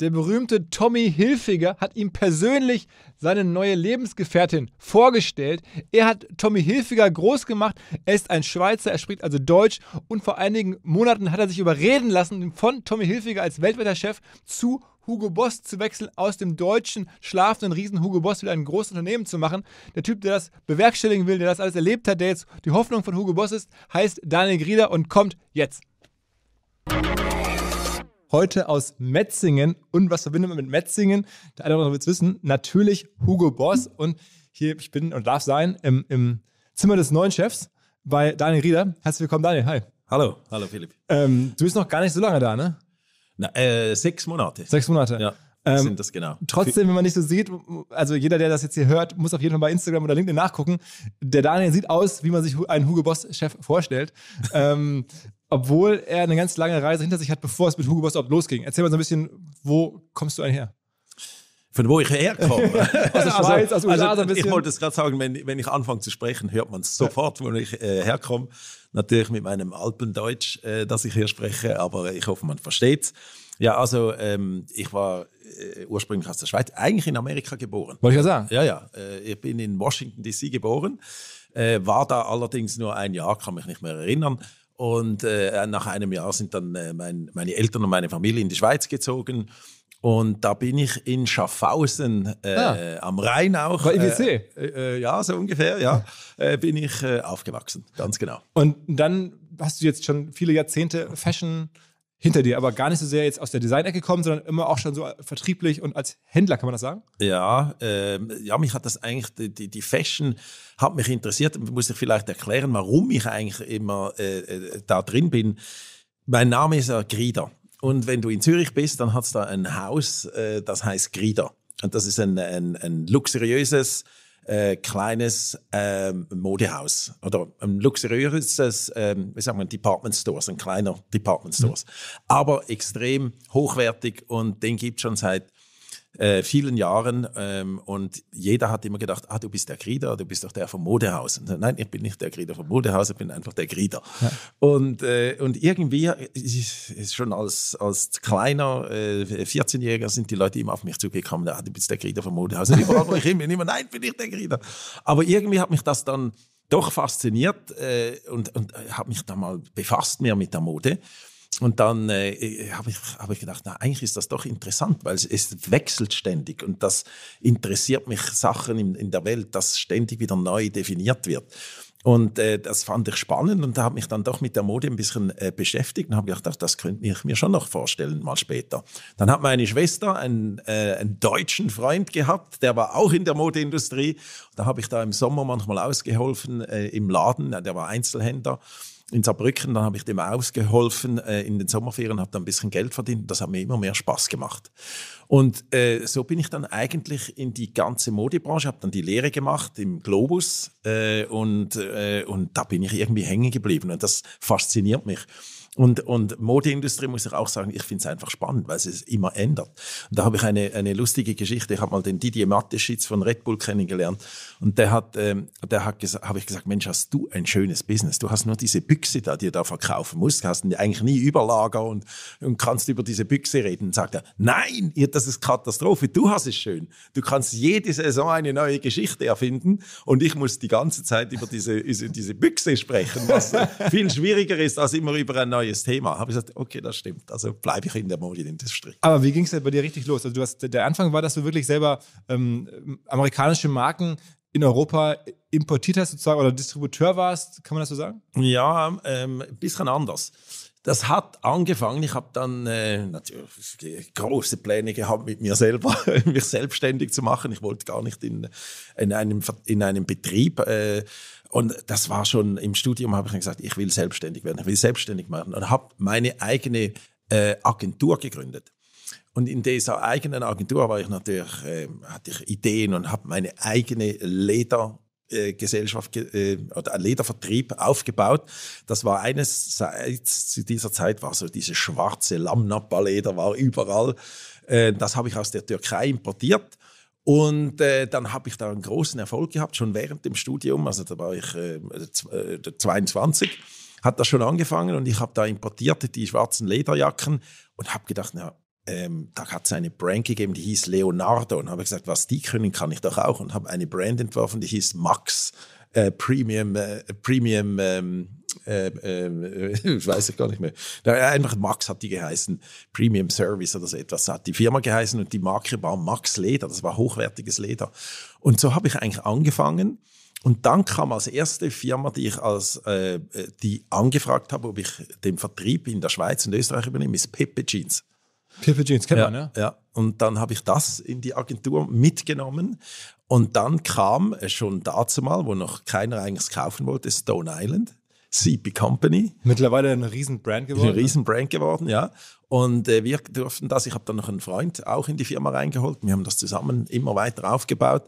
Der berühmte Tommy Hilfiger hat ihm persönlich seine neue Lebensgefährtin vorgestellt. Er hat Tommy Hilfiger groß gemacht. Er ist ein Schweizer, er spricht also Deutsch. Und vor einigen Monaten hat er sich überreden lassen, von Tommy Hilfiger als weltweiter Chef zu Hugo Boss zu wechseln, aus dem deutschen schlafenden Riesen Hugo Boss wieder ein großes Unternehmen zu machen. Der Typ, der das bewerkstelligen will, der das alles erlebt hat, der jetzt die Hoffnung von Hugo Boss ist, heißt Daniel Grieder und kommt jetzt heute aus Metzingen. Und was verbindet man mit Metzingen? Der eine oder andere wird es wissen. Natürlich Hugo Boss. Und hier, ich bin und darf sein im, im Zimmer des neuen Chefs bei Daniel Rieder. Herzlich willkommen, Daniel. Hi. Hallo, hallo Philipp. Ähm, du bist noch gar nicht so lange da, ne? Na, äh, sechs Monate. Sechs Monate. Ja. Ähm, sind das genau. Trotzdem, wenn man nicht so sieht, also jeder, der das jetzt hier hört, muss auf jeden Fall bei Instagram oder LinkedIn nachgucken. Der Daniel sieht aus, wie man sich einen Hugo Boss-Chef vorstellt. ähm, obwohl er eine ganz lange Reise hinter sich hat, bevor es mit Hugo Boss überhaupt losging. Erzähl mal so ein bisschen, wo kommst du einher? Von wo ich herkomme. aus der also, Schweiz, aus den also, USA also, Ich wollte es gerade sagen, wenn, wenn, ich anfange zu sprechen, hört man es sofort, ja. wo ich äh, herkomme. Natürlich mit meinem Alpendeutsch, äh, das ich hier spreche, aber ich hoffe, man versteht es. Ja, also ähm, ich war äh, ursprünglich aus der Schweiz, eigentlich in Amerika geboren. Wollte ich ja sagen. Ja, ja. Äh, ich bin in Washington, D.C. geboren, äh, war da allerdings nur ein Jahr, kann mich nicht mehr erinnern und äh, nach einem Jahr sind dann äh, mein, meine Eltern und meine Familie in die Schweiz gezogen. Und da bin ich in Schaffhausen äh, ah, am Rhein auch. Bei IWC? Äh, äh, äh ja, so ungefähr, ja. Äh, bin ich aufgewachsen, ganz genau. Und dann hast du jetzt schon viele Jahrzehnte Fashion hinter dir, aber gar nicht so sehr jetzt aus der Design-Ecke kommen, sondern immer auch schon so äh, vertrieblich und als Händler, kann man das sagen? Ja, äh, ja mich hat das eigentlich, die, die Fashion hat mich interessiert. Muss ich vielleicht erklären, warum ich eigentlich immer äh, äh da drin bin. Mein Name ist ja äh, Grida. Und wenn du in Zürich bist, dann hat es da ein Haus, äh, das heißt Grieder. Und das ist ein, ein, ein luxuriöses äh, kleines ähm, Modehaus oder ein luxuriöses, ähm, wie sagen wir, Department Store, ein kleiner Department Store. mhm. aber extrem hochwertig und den gibt es schon seit äh, vielen Jahren ähm, und jeder hat immer gedacht, ah, du bist der Grieder, du bist doch der vom Modehaus. Und, nein, ich bin nicht der Grieder vom Modehaus, ich bin einfach der Grieder. Ja. Und, äh, und irgendwie, ich, schon als, als kleiner äh, 14-Jähriger sind die Leute immer auf mich zugekommen, ah, du bist der Grieder vom Modehaus. Und überall, wo ich hin bin, immer, nein, bin ich der Grieder. Aber irgendwie hat mich das dann doch fasziniert äh, und, und äh, habe mich da mal befasst mehr mit der Mode. Und dann äh, äh habe ich, hab ich gedacht, na, eigentlich ist das doch interessant, weil es, es wechselt ständig und das interessiert mich, Sachen in, in der Welt, dass ständig wieder neu definiert wird. Und äh, das fand ich spannend und da habe mich dann doch mit der Mode ein bisschen äh, beschäftigt und habe gedacht, das könnte ich mir schon noch vorstellen, mal später. Dann hat meine Schwester einen, äh, einen deutschen Freund gehabt, der war auch in der Modeindustrie. Da habe ich da im Sommer manchmal ausgeholfen äh, im Laden, der war Einzelhändler in Saarbrücken, dann habe ich dem ausgeholfen äh, in den Sommerferien, habe dann ein bisschen Geld verdient. Das hat mir immer mehr Spaß gemacht. Und äh, so bin ich dann eigentlich in die ganze Modebranche, habe dann die Lehre gemacht im Globus äh, und, äh, und da bin ich irgendwie hängen geblieben und das fasziniert mich. Und, und Modeindustrie muss ich auch sagen, ich finde es einfach spannend, weil es es immer ändert. Und da habe ich eine, eine lustige Geschichte. Ich habe mal den Didier Mateschitz von Red Bull kennengelernt und der hat, ähm, der hat habe ich gesagt, Mensch, hast du ein schönes Business. Du hast nur diese Büchse da, die du da verkaufen musst. Du hast eigentlich nie Überlager und, und kannst über diese Büchse reden. Und sagt er, nein, das ist Katastrophe. Du hast es schön. Du kannst jede Saison eine neue Geschichte erfinden und ich muss die ganze Zeit über diese, diese Büchse sprechen, was äh, viel schwieriger ist, als immer über ein neues neues Thema. Habe ich gesagt, okay, das stimmt. Also bleibe ich in der Modeindustrie. Aber wie ging es denn bei dir richtig los? Also du hast, der Anfang war, dass du wirklich selber ähm, amerikanische Marken in Europa importiert hast sozusagen oder Distributeur warst, kann man das so sagen? Ja, ähm, ein bisschen anders. Das hat angefangen. Ich habe dann äh, natürlich große Pläne gehabt, mit mir selber mich selbstständig zu machen. Ich wollte gar nicht in, in, einem, in einem Betrieb äh, und das war schon im Studium, habe ich gesagt, ich will selbstständig werden, ich will selbstständig machen und habe meine eigene äh, Agentur gegründet. Und in dieser eigenen Agentur war ich natürlich, äh, hatte ich Ideen und habe meine eigene Leder äh, Gesellschaft äh, oder Ledervertrieb aufgebaut. Das war einerseits zu dieser Zeit war so diese schwarze Lamnapa-Leder war überall. Äh, das habe ich aus der Türkei importiert und äh, dann habe ich da einen großen Erfolg gehabt, schon während dem Studium, also da war ich äh, 22, äh, hat das schon angefangen und ich habe da importiert die schwarzen Lederjacken und habe gedacht, na, ähm, da hat es eine Brand gegeben, die hieß Leonardo und habe gesagt, was die können, kann ich doch auch und habe eine Brand entworfen, die hieß Max äh, Premium, äh, Premium ähm, äh, äh, ich weiß es gar nicht mehr. Einfach Max hat die geheißen, Premium Service oder so etwas hat die Firma geheißen und die Marke war Max Leder, das war hochwertiges Leder. Und so habe ich eigentlich angefangen. Und dann kam als erste Firma, die ich als äh, die angefragt habe, ob ich den Vertrieb in der Schweiz und Österreich übernehme, ist Pepe Jeans. Pepe Jeans kennt ja, man, ja? Ja. Und dann habe ich das in die Agentur mitgenommen. Und dann kam schon dazu mal, wo noch keiner eigentlich kaufen wollte, Stone Island. CP Company. Mittlerweile eine Riesenbrand geworden. Eine Riesenbrand geworden, ja. Und äh, wir durften das, ich habe dann noch einen Freund auch in die Firma reingeholt. Wir haben das zusammen immer weiter aufgebaut.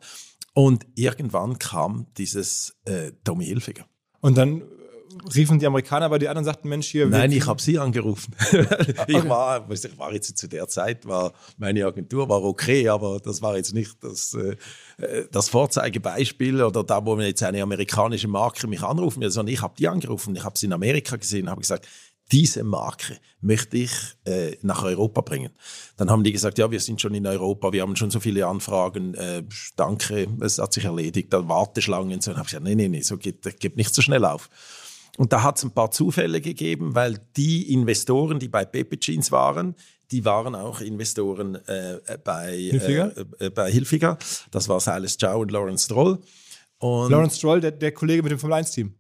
Und irgendwann kam dieses äh, Tommy Hilfiger. Und dann riefen die Amerikaner bei die anderen sagten, Mensch, hier. Nein, ich habe sie angerufen. ich war, ich war jetzt zu der Zeit, war meine Agentur war okay, aber das war jetzt nicht das, äh, äh, das Vorzeigebeispiel oder da, wo mir jetzt eine amerikanische Marke mich anrufen will, sondern ich habe die angerufen, ich habe sie in Amerika gesehen, und habe gesagt, diese Marke möchte ich äh, nach Europa bringen. Dann haben die gesagt, ja, wir sind schon in Europa, wir haben schon so viele Anfragen, äh, danke, es hat sich erledigt, dann Warteschlangen und so. Dann habe ich gesagt, nee, nee, nee, so geht, geht nicht so schnell auf. Und da hat es ein paar Zufälle gegeben, weil die Investoren, die bei Pepe Jeans waren, die waren auch Investoren äh, äh bei, Hilfiger? Äh, äh, bei Hilfiger. Das war Silas Chow und Lawrence Stroll. Und Lawrence Stroll, der, der Kollege mit dem Formel 1-Team.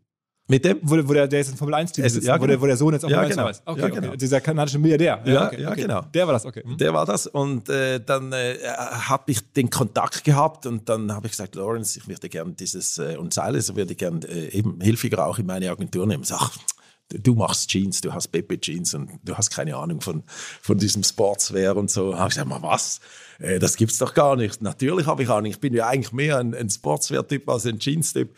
Mit dem? Wo, wo der, der jetzt im Formel 1-Team ja, wo, der, wo der Sohn jetzt auch ja, genau. ist. Okay, ja, genau. okay. Dieser kanadische Milliardär. Ja, ja, okay, ja okay. genau. Der war das, okay. Hm? Der war das und äh, dann äh, habe ich den Kontakt gehabt und dann habe ich gesagt, Lawrence, ich würde gerne dieses äh, und Silas würde gerne äh, eben Hilfiger auch in meine Agentur nehmen. Sag, du machst Jeans, du hast Pepe Jeans und du hast keine Ahnung von, von diesem Sportswear und so. Da habe ich gesagt, mal was? Äh, das gibt's doch gar nicht. Natürlich habe ich Ahnung. Ich bin ja eigentlich mehr ein, ein Sportswear-Typ als ein Jeans-Typ.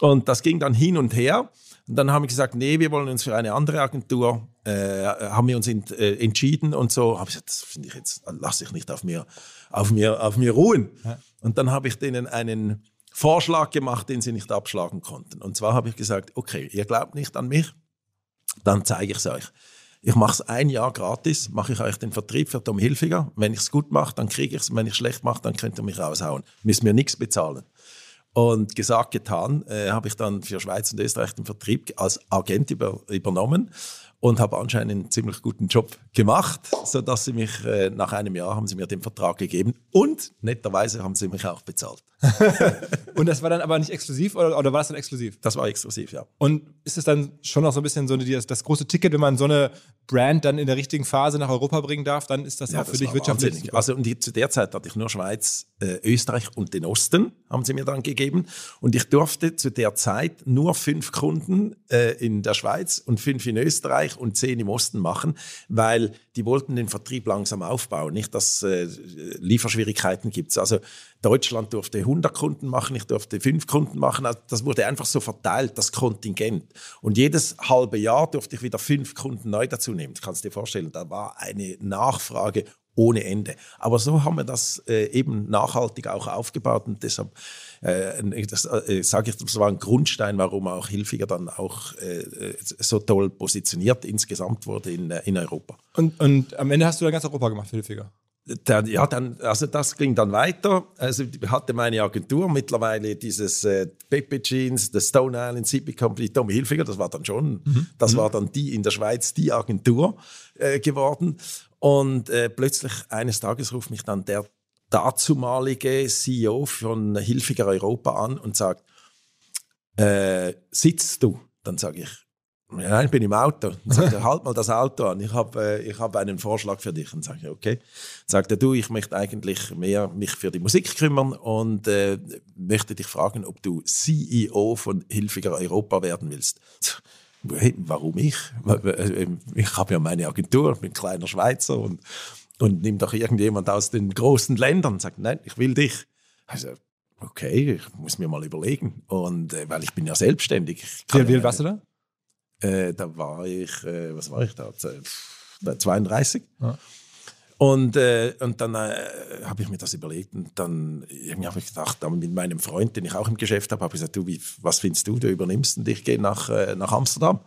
Und das ging dann hin und her. Und dann haben wir gesagt, nee, wir wollen uns für eine andere Agentur, äh, haben wir uns in, äh, entschieden und so. Habe ich gesagt, das finde ich jetzt, lasse ich nicht auf mir, auf mir, auf mir ruhen. Ja. Und dann habe ich denen einen Vorschlag gemacht, den sie nicht abschlagen konnten. Und zwar habe ich gesagt, okay, ihr glaubt nicht an mich, dann zeige ich es euch. Ich mache es ein Jahr gratis, mache ich euch den Vertrieb für Tom Hilfiger. Wenn ich es gut mache, dann kriege ich es. Wenn ich es schlecht mache, dann könnt ihr mich raushauen. Müsst mir nichts bezahlen. Und gesagt, getan, äh, habe ich dann für Schweiz und Österreich den Vertrieb als Agent über, übernommen und habe anscheinend einen ziemlich guten Job gemacht, sodass sie mich äh, nach einem Jahr haben sie mir den Vertrag gegeben und netterweise haben sie mich auch bezahlt. und das war dann aber nicht exklusiv oder, oder war das dann exklusiv? Das war exklusiv, ja. Und ist es dann schon noch so ein bisschen so eine, das, das, große Ticket, wenn man so eine Brand dann in der richtigen Phase nach Europa bringen darf, dann ist das ja, auch das für dich wirtschaftlich. Wahnsinnig. Also und die, zu der Zeit hatte ich nur Schweiz, äh, Österreich und den Osten, haben sie mir dann gegeben. Und ich durfte zu der Zeit nur fünf Kunden äh, in der Schweiz und fünf in Österreich und zehn im Osten machen, weil die wollten den Vertrieb langsam aufbauen, nicht dass äh, Lieferschwierigkeiten gibt. Also Deutschland durfte 100 Kunden machen, ich durfte 5 Kunden machen. Also das wurde einfach so verteilt, das Kontingent. Und jedes halbe Jahr durfte ich wieder 5 Kunden neu dazu nehmen. Das kannst du dir vorstellen, da war eine Nachfrage ohne Ende. Aber so haben wir das äh, eben nachhaltig auch aufgebaut und deshalb äh, das äh, sage ich, das war ein Grundstein, warum auch Hilfiger dann auch äh, so toll positioniert insgesamt wurde in, äh, in Europa. Und, und am Ende hast du dann ganz Europa gemacht, Hilfiger? Dann, ja, dann, also das ging dann weiter. Also ich hatte meine Agentur mittlerweile dieses äh, Pepe Jeans, The Stone Island, Sippy Company, Tommy Hilfiger, das war dann schon, mhm. das mhm. war dann die in der Schweiz, die Agentur äh, geworden. Und äh, plötzlich eines Tages ruft mich dann der dazumalige CEO von Hilfiger Europa an und sagt, äh, sitzt du? Dann sage ich, nein, ich bin im Auto. Dann sagt er, halt mal das Auto an, ich habe äh, hab einen Vorschlag für dich. Dann sage ich, okay. Dann sagt er, du, ich möchte eigentlich mehr mich für die Musik kümmern und äh, möchte dich fragen, ob du CEO von Hilfiger Europa werden willst. warum ich? Äh, äh, ich habe ja meine Agentur, ich bin ein kleiner Schweizer und und nimm doch irgendjemand aus den großen Ländern und sagt, nein, ich will dich. Also, okay, ich muss mir mal überlegen. Und äh, weil ich bin ja selbstständig. Ich Wie alt warst du da? Äh, da war ich, äh, was war ich da? 32. Ja. Und, äh, und dann äh, habe ich mir das überlegt und dann habe ich gedacht, dann mit meinem Freund, den ich auch im Geschäft habe, habe ich gesagt, du, wie, was findest du, du übernimmst und ich gehe nach, äh, nach Amsterdam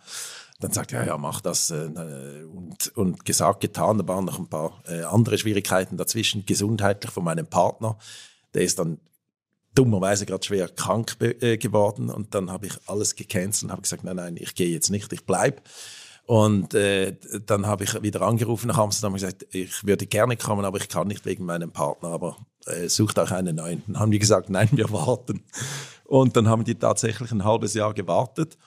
dann sagt er, ja, ja, mach das. Äh, und, und gesagt, getan, da waren noch ein paar äh, andere Schwierigkeiten dazwischen, gesundheitlich von meinem Partner. Der ist dann dummerweise gerade schwer krank äh, geworden und dann habe ich alles gecancelt und habe gesagt, nein, nein, ich gehe jetzt nicht, ich bleibe. Und äh, dann habe ich wieder angerufen nach Amsterdam und gesagt, ich würde gerne kommen, aber ich kann nicht wegen meinem Partner, aber äh, sucht auch einen neuen. Dann haben die gesagt, nein, wir warten. Und dann haben die tatsächlich ein halbes Jahr gewartet.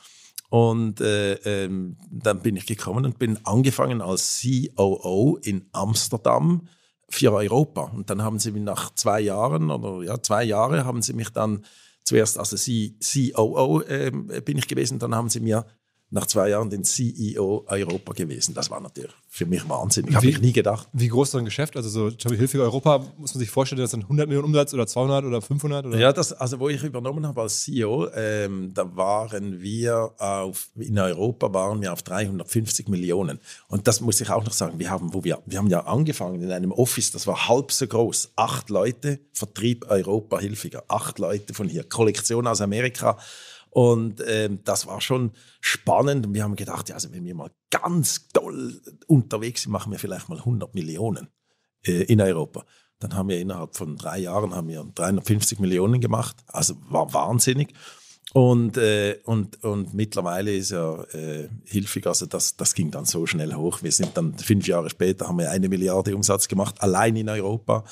Und äh, ähm, dann bin ich gekommen und bin angefangen als COO in Amsterdam für Europa. Und dann haben sie mich nach zwei Jahren oder ja, zwei Jahre haben sie mich dann zuerst, also C COO äh, bin ich gewesen, dann haben sie mir nach zwei Jahren den CEO Europa gewesen. Das war natürlich für mich Wahnsinn. Ich habe ich nie gedacht. Wie groß ist so ein Geschäft? Also so Tommy Hilfiger Europa, muss man sich vorstellen, das sind 100 Millionen Umsatz oder 200 oder 500? Oder? Ja, das, also wo ich übernommen habe als CEO, ähm, da waren wir auf, in Europa waren wir auf 350 Millionen. Und das muss ich auch noch sagen, wir haben, wo wir, wir haben ja angefangen in einem Office, das war halb so groß. Acht Leute, Vertrieb Europa Hilfiger, acht Leute von hier, Kollektion aus Amerika, und ähm, das war schon spannend. Und wir haben gedacht, ja, also wenn wir mal ganz toll unterwegs sind, machen wir vielleicht mal 100 Millionen äh, in Europa. Dann haben wir innerhalb von drei Jahren haben wir 350 Millionen gemacht. Also war wahnsinnig. Und, äh, und, und mittlerweile ist ja äh, hilfig, also das, das ging dann so schnell hoch. Wir sind dann fünf Jahre später, haben wir eine Milliarde Umsatz gemacht, allein in Europa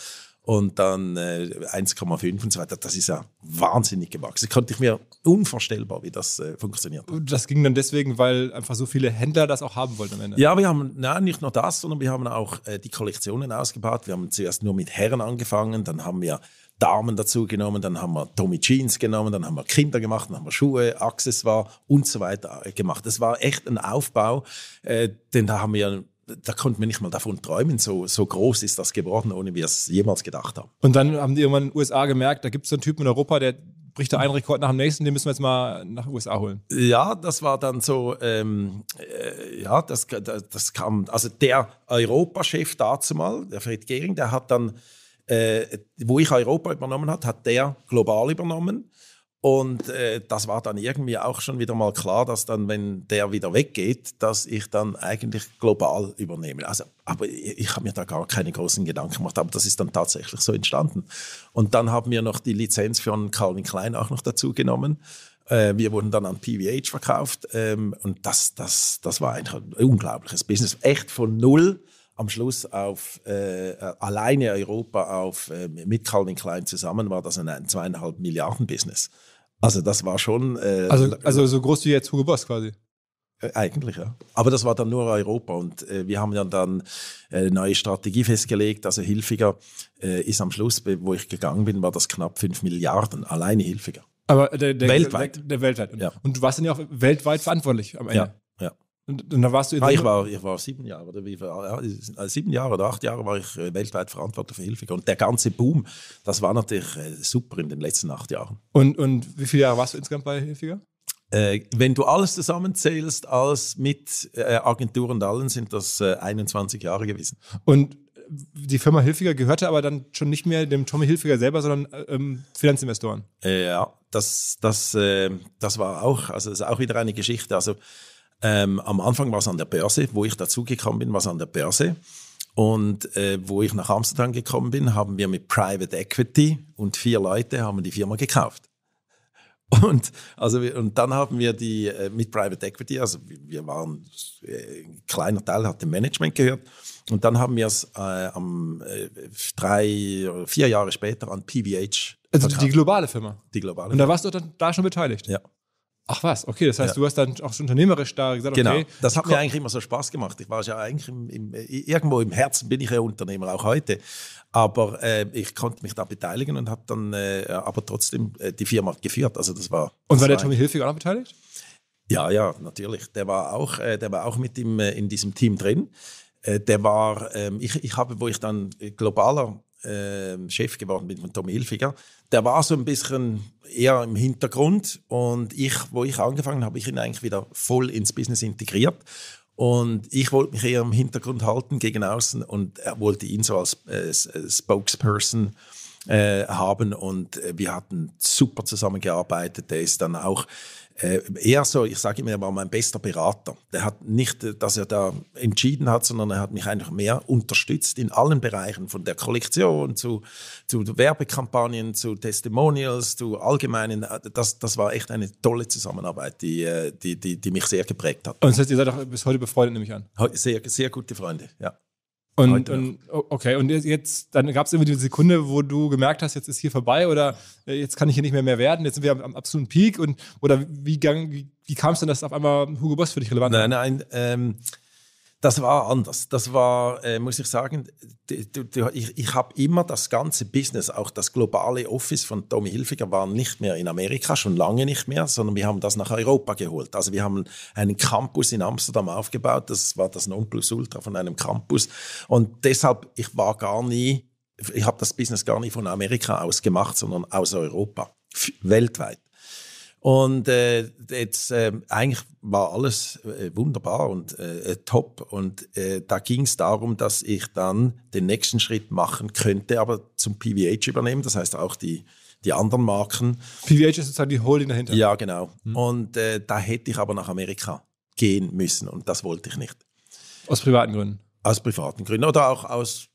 und dann äh, 1,5 und so weiter. Das ist ja wahnsinnig gewachsen. Das konnte ich mir unvorstellbar, wie das äh, funktioniert hat. Das ging dann deswegen, weil einfach so viele Händler das auch haben wollten am Ende. Ja, wir haben nein, nicht nur das, sondern wir haben auch äh, die Kollektionen ausgebaut. Wir haben zuerst nur mit Herren angefangen, dann haben wir Damen dazu genommen, dann haben wir Tommy Jeans genommen, dann haben wir Kinder gemacht, dann haben wir Schuhe, Accessoire und so weiter äh, gemacht. Das war echt ein Aufbau, äh, denn da haben wir da konnten wir nicht mal davon träumen, so, so groß ist das geworden, ohne wir es jemals gedacht haben. Und dann haben die irgendwann in den USA gemerkt, da gibt es so einen Typen in Europa, der bricht da einen Rekord nach dem nächsten, den müssen wir jetzt mal nach den USA holen. Ja, das war dann so, ähm, äh, ja, das, das, das, kam, also der Europachef dazu mal, der Fred Gehring, der hat dann, äh, wo ich Europa übernommen hat, hat der global übernommen. Und äh, das war dann irgendwie auch schon wieder mal klar, dass dann, wenn der wieder weggeht, dass ich dann eigentlich global übernehme. Also, aber ich, ich habe mir da gar keine großen Gedanken gemacht, aber das ist dann tatsächlich so entstanden. Und dann haben wir noch die Lizenz von Calvin Klein auch noch dazu genommen. Äh, wir wurden dann an PVH verkauft ähm, und das, das, das war ein unglaubliches Business. Echt von null am Schluss auf äh, alleine Europa auf äh, mit Calvin Klein zusammen war das ein zweieinhalb Milliarden Business. Also das war schon. Äh, also, äh, also so groß wie jetzt Hugo Boss quasi. Äh, eigentlich, ja. Aber das war dann nur Europa und äh, wir haben ja dann äh, eine neue Strategie festgelegt. Also Hilfiger äh, ist am Schluss, wo ich gegangen bin, war das knapp 5 Milliarden, alleine Hilfiger. Aber der, der weltweit. Der, der weltweit. Und, ja. und du warst dann ja auch weltweit verantwortlich am Ende. Ja. Und, und dann warst du in Nein, ah, ich war, ich war sieben Jahre, oder wie, äh, sieben Jahre oder acht Jahre war ich äh, weltweit verantwortlich für Hilfe. Und der ganze Boom, das war natürlich äh, super in den letzten acht Jahren. Und, und wie viele Jahre warst du insgesamt bei Hilfiger? Äh, wenn du alles zusammenzählst, alles mit äh, Agentur und allen, sind das äh, 21 Jahre gewesen. Und die Firma Hilfiger gehörte aber dann schon nicht mehr dem Tommy Hilfiger selber, sondern ähm, Finanzinvestoren. ja, das, das, das war auch, also das ist auch wieder eine Geschichte. Also ähm, am Anfang war es an der Börse, wo ich dazugekommen bin, war es an der Börse. Und äh, wo ich nach Amsterdam gekommen bin, haben wir mit Private Equity und vier Leute haben die Firma gekauft. Und, also, und dann haben wir die äh, mit Private Equity, also wir waren, äh, ein kleiner Teil hat dem Management gehört. Und dann haben wir es äh, am, äh, drei oder vier Jahre später an PVH. Also verkauft. die globale Firma. Die globale. Und da warst du dann da schon beteiligt? Ja. Ach was, okay, das heißt, ja. du hast dann auch unternehmerisch da gesagt, genau. okay. Das hat mir eigentlich immer so Spaß gemacht. Ich war ja eigentlich im, im, irgendwo im Herzen bin ich ja Unternehmer, auch heute. Aber äh, ich konnte mich da beteiligen und habe dann äh, aber trotzdem äh, die Firma geführt. Also das war. Und das war der Tommy Hilfiger auch noch beteiligt? Ja, ja, natürlich. Der war auch, äh, der war auch mit im, äh, in diesem Team drin. Äh, der war, ähm, ich, ich habe, wo ich dann globaler ähm, Chef geworden bin von Tom Hilfiger. Der war so ein bisschen eher im Hintergrund und ich, wo ich angefangen habe, habe ich ihn eigentlich wieder voll ins Business integriert. Und ich wollte mich eher im Hintergrund halten gegen außen und er äh, wollte ihn so als äh, äh Spokesperson äh, haben und äh, wir hatten super zusammengearbeitet. Der ist dann auch äh, eher so, ich sage immer, er war mein bester Berater. Der hat nicht, dass er da entschieden hat, sondern er hat mich einfach mehr unterstützt in allen Bereichen, von der Kollektion zu, zu Werbekampagnen, zu Testimonials, zu allgemeinen. Das, das war echt eine tolle Zusammenarbeit, die, äh, die, die, die mich sehr geprägt hat. Und das heißt, ihr seid auch bis heute befreundet, nehme ich an? Sehr, sehr gute Freunde, ja. Und, Heute und okay, und jetzt, dann gab es immer die Sekunde, wo du gemerkt hast, jetzt ist hier vorbei oder äh, jetzt kann ich hier nicht mehr mehr werden, jetzt sind wir am, am absoluten Peak und oder wie, wie, wie kam es denn, dass auf einmal Hugo Boss für dich relevant war? Nein, nein, ähm, das war anders. Das war, äh, muss ich sagen, ich, ich habe immer das ganze Business, auch das globale Office von Tommy Hilfiger war nicht mehr in Amerika, schon lange nicht mehr, sondern wir haben das nach Europa geholt. Also wir haben einen Campus in Amsterdam aufgebaut, das war das Nonplusultra von einem Campus. Und deshalb, ich war gar nie, ich habe das Business gar nie von Amerika aus gemacht, sondern aus Europa, weltweit. Und äh, jetzt äh, eigentlich war alles äh, wunderbar und äh, äh, top. Und äh, da ging es darum, dass ich dann den nächsten Schritt machen könnte, aber zum PVH übernehmen. Das heißt auch die die anderen Marken. PVH ist sozusagen die Holding dahinter. Ja, genau. Hm. Und da hätte ich aber nach Amerika gehen müssen und das wollte ich nicht. Aus privaten Gründen? Aus privaten Gründen oder auch aus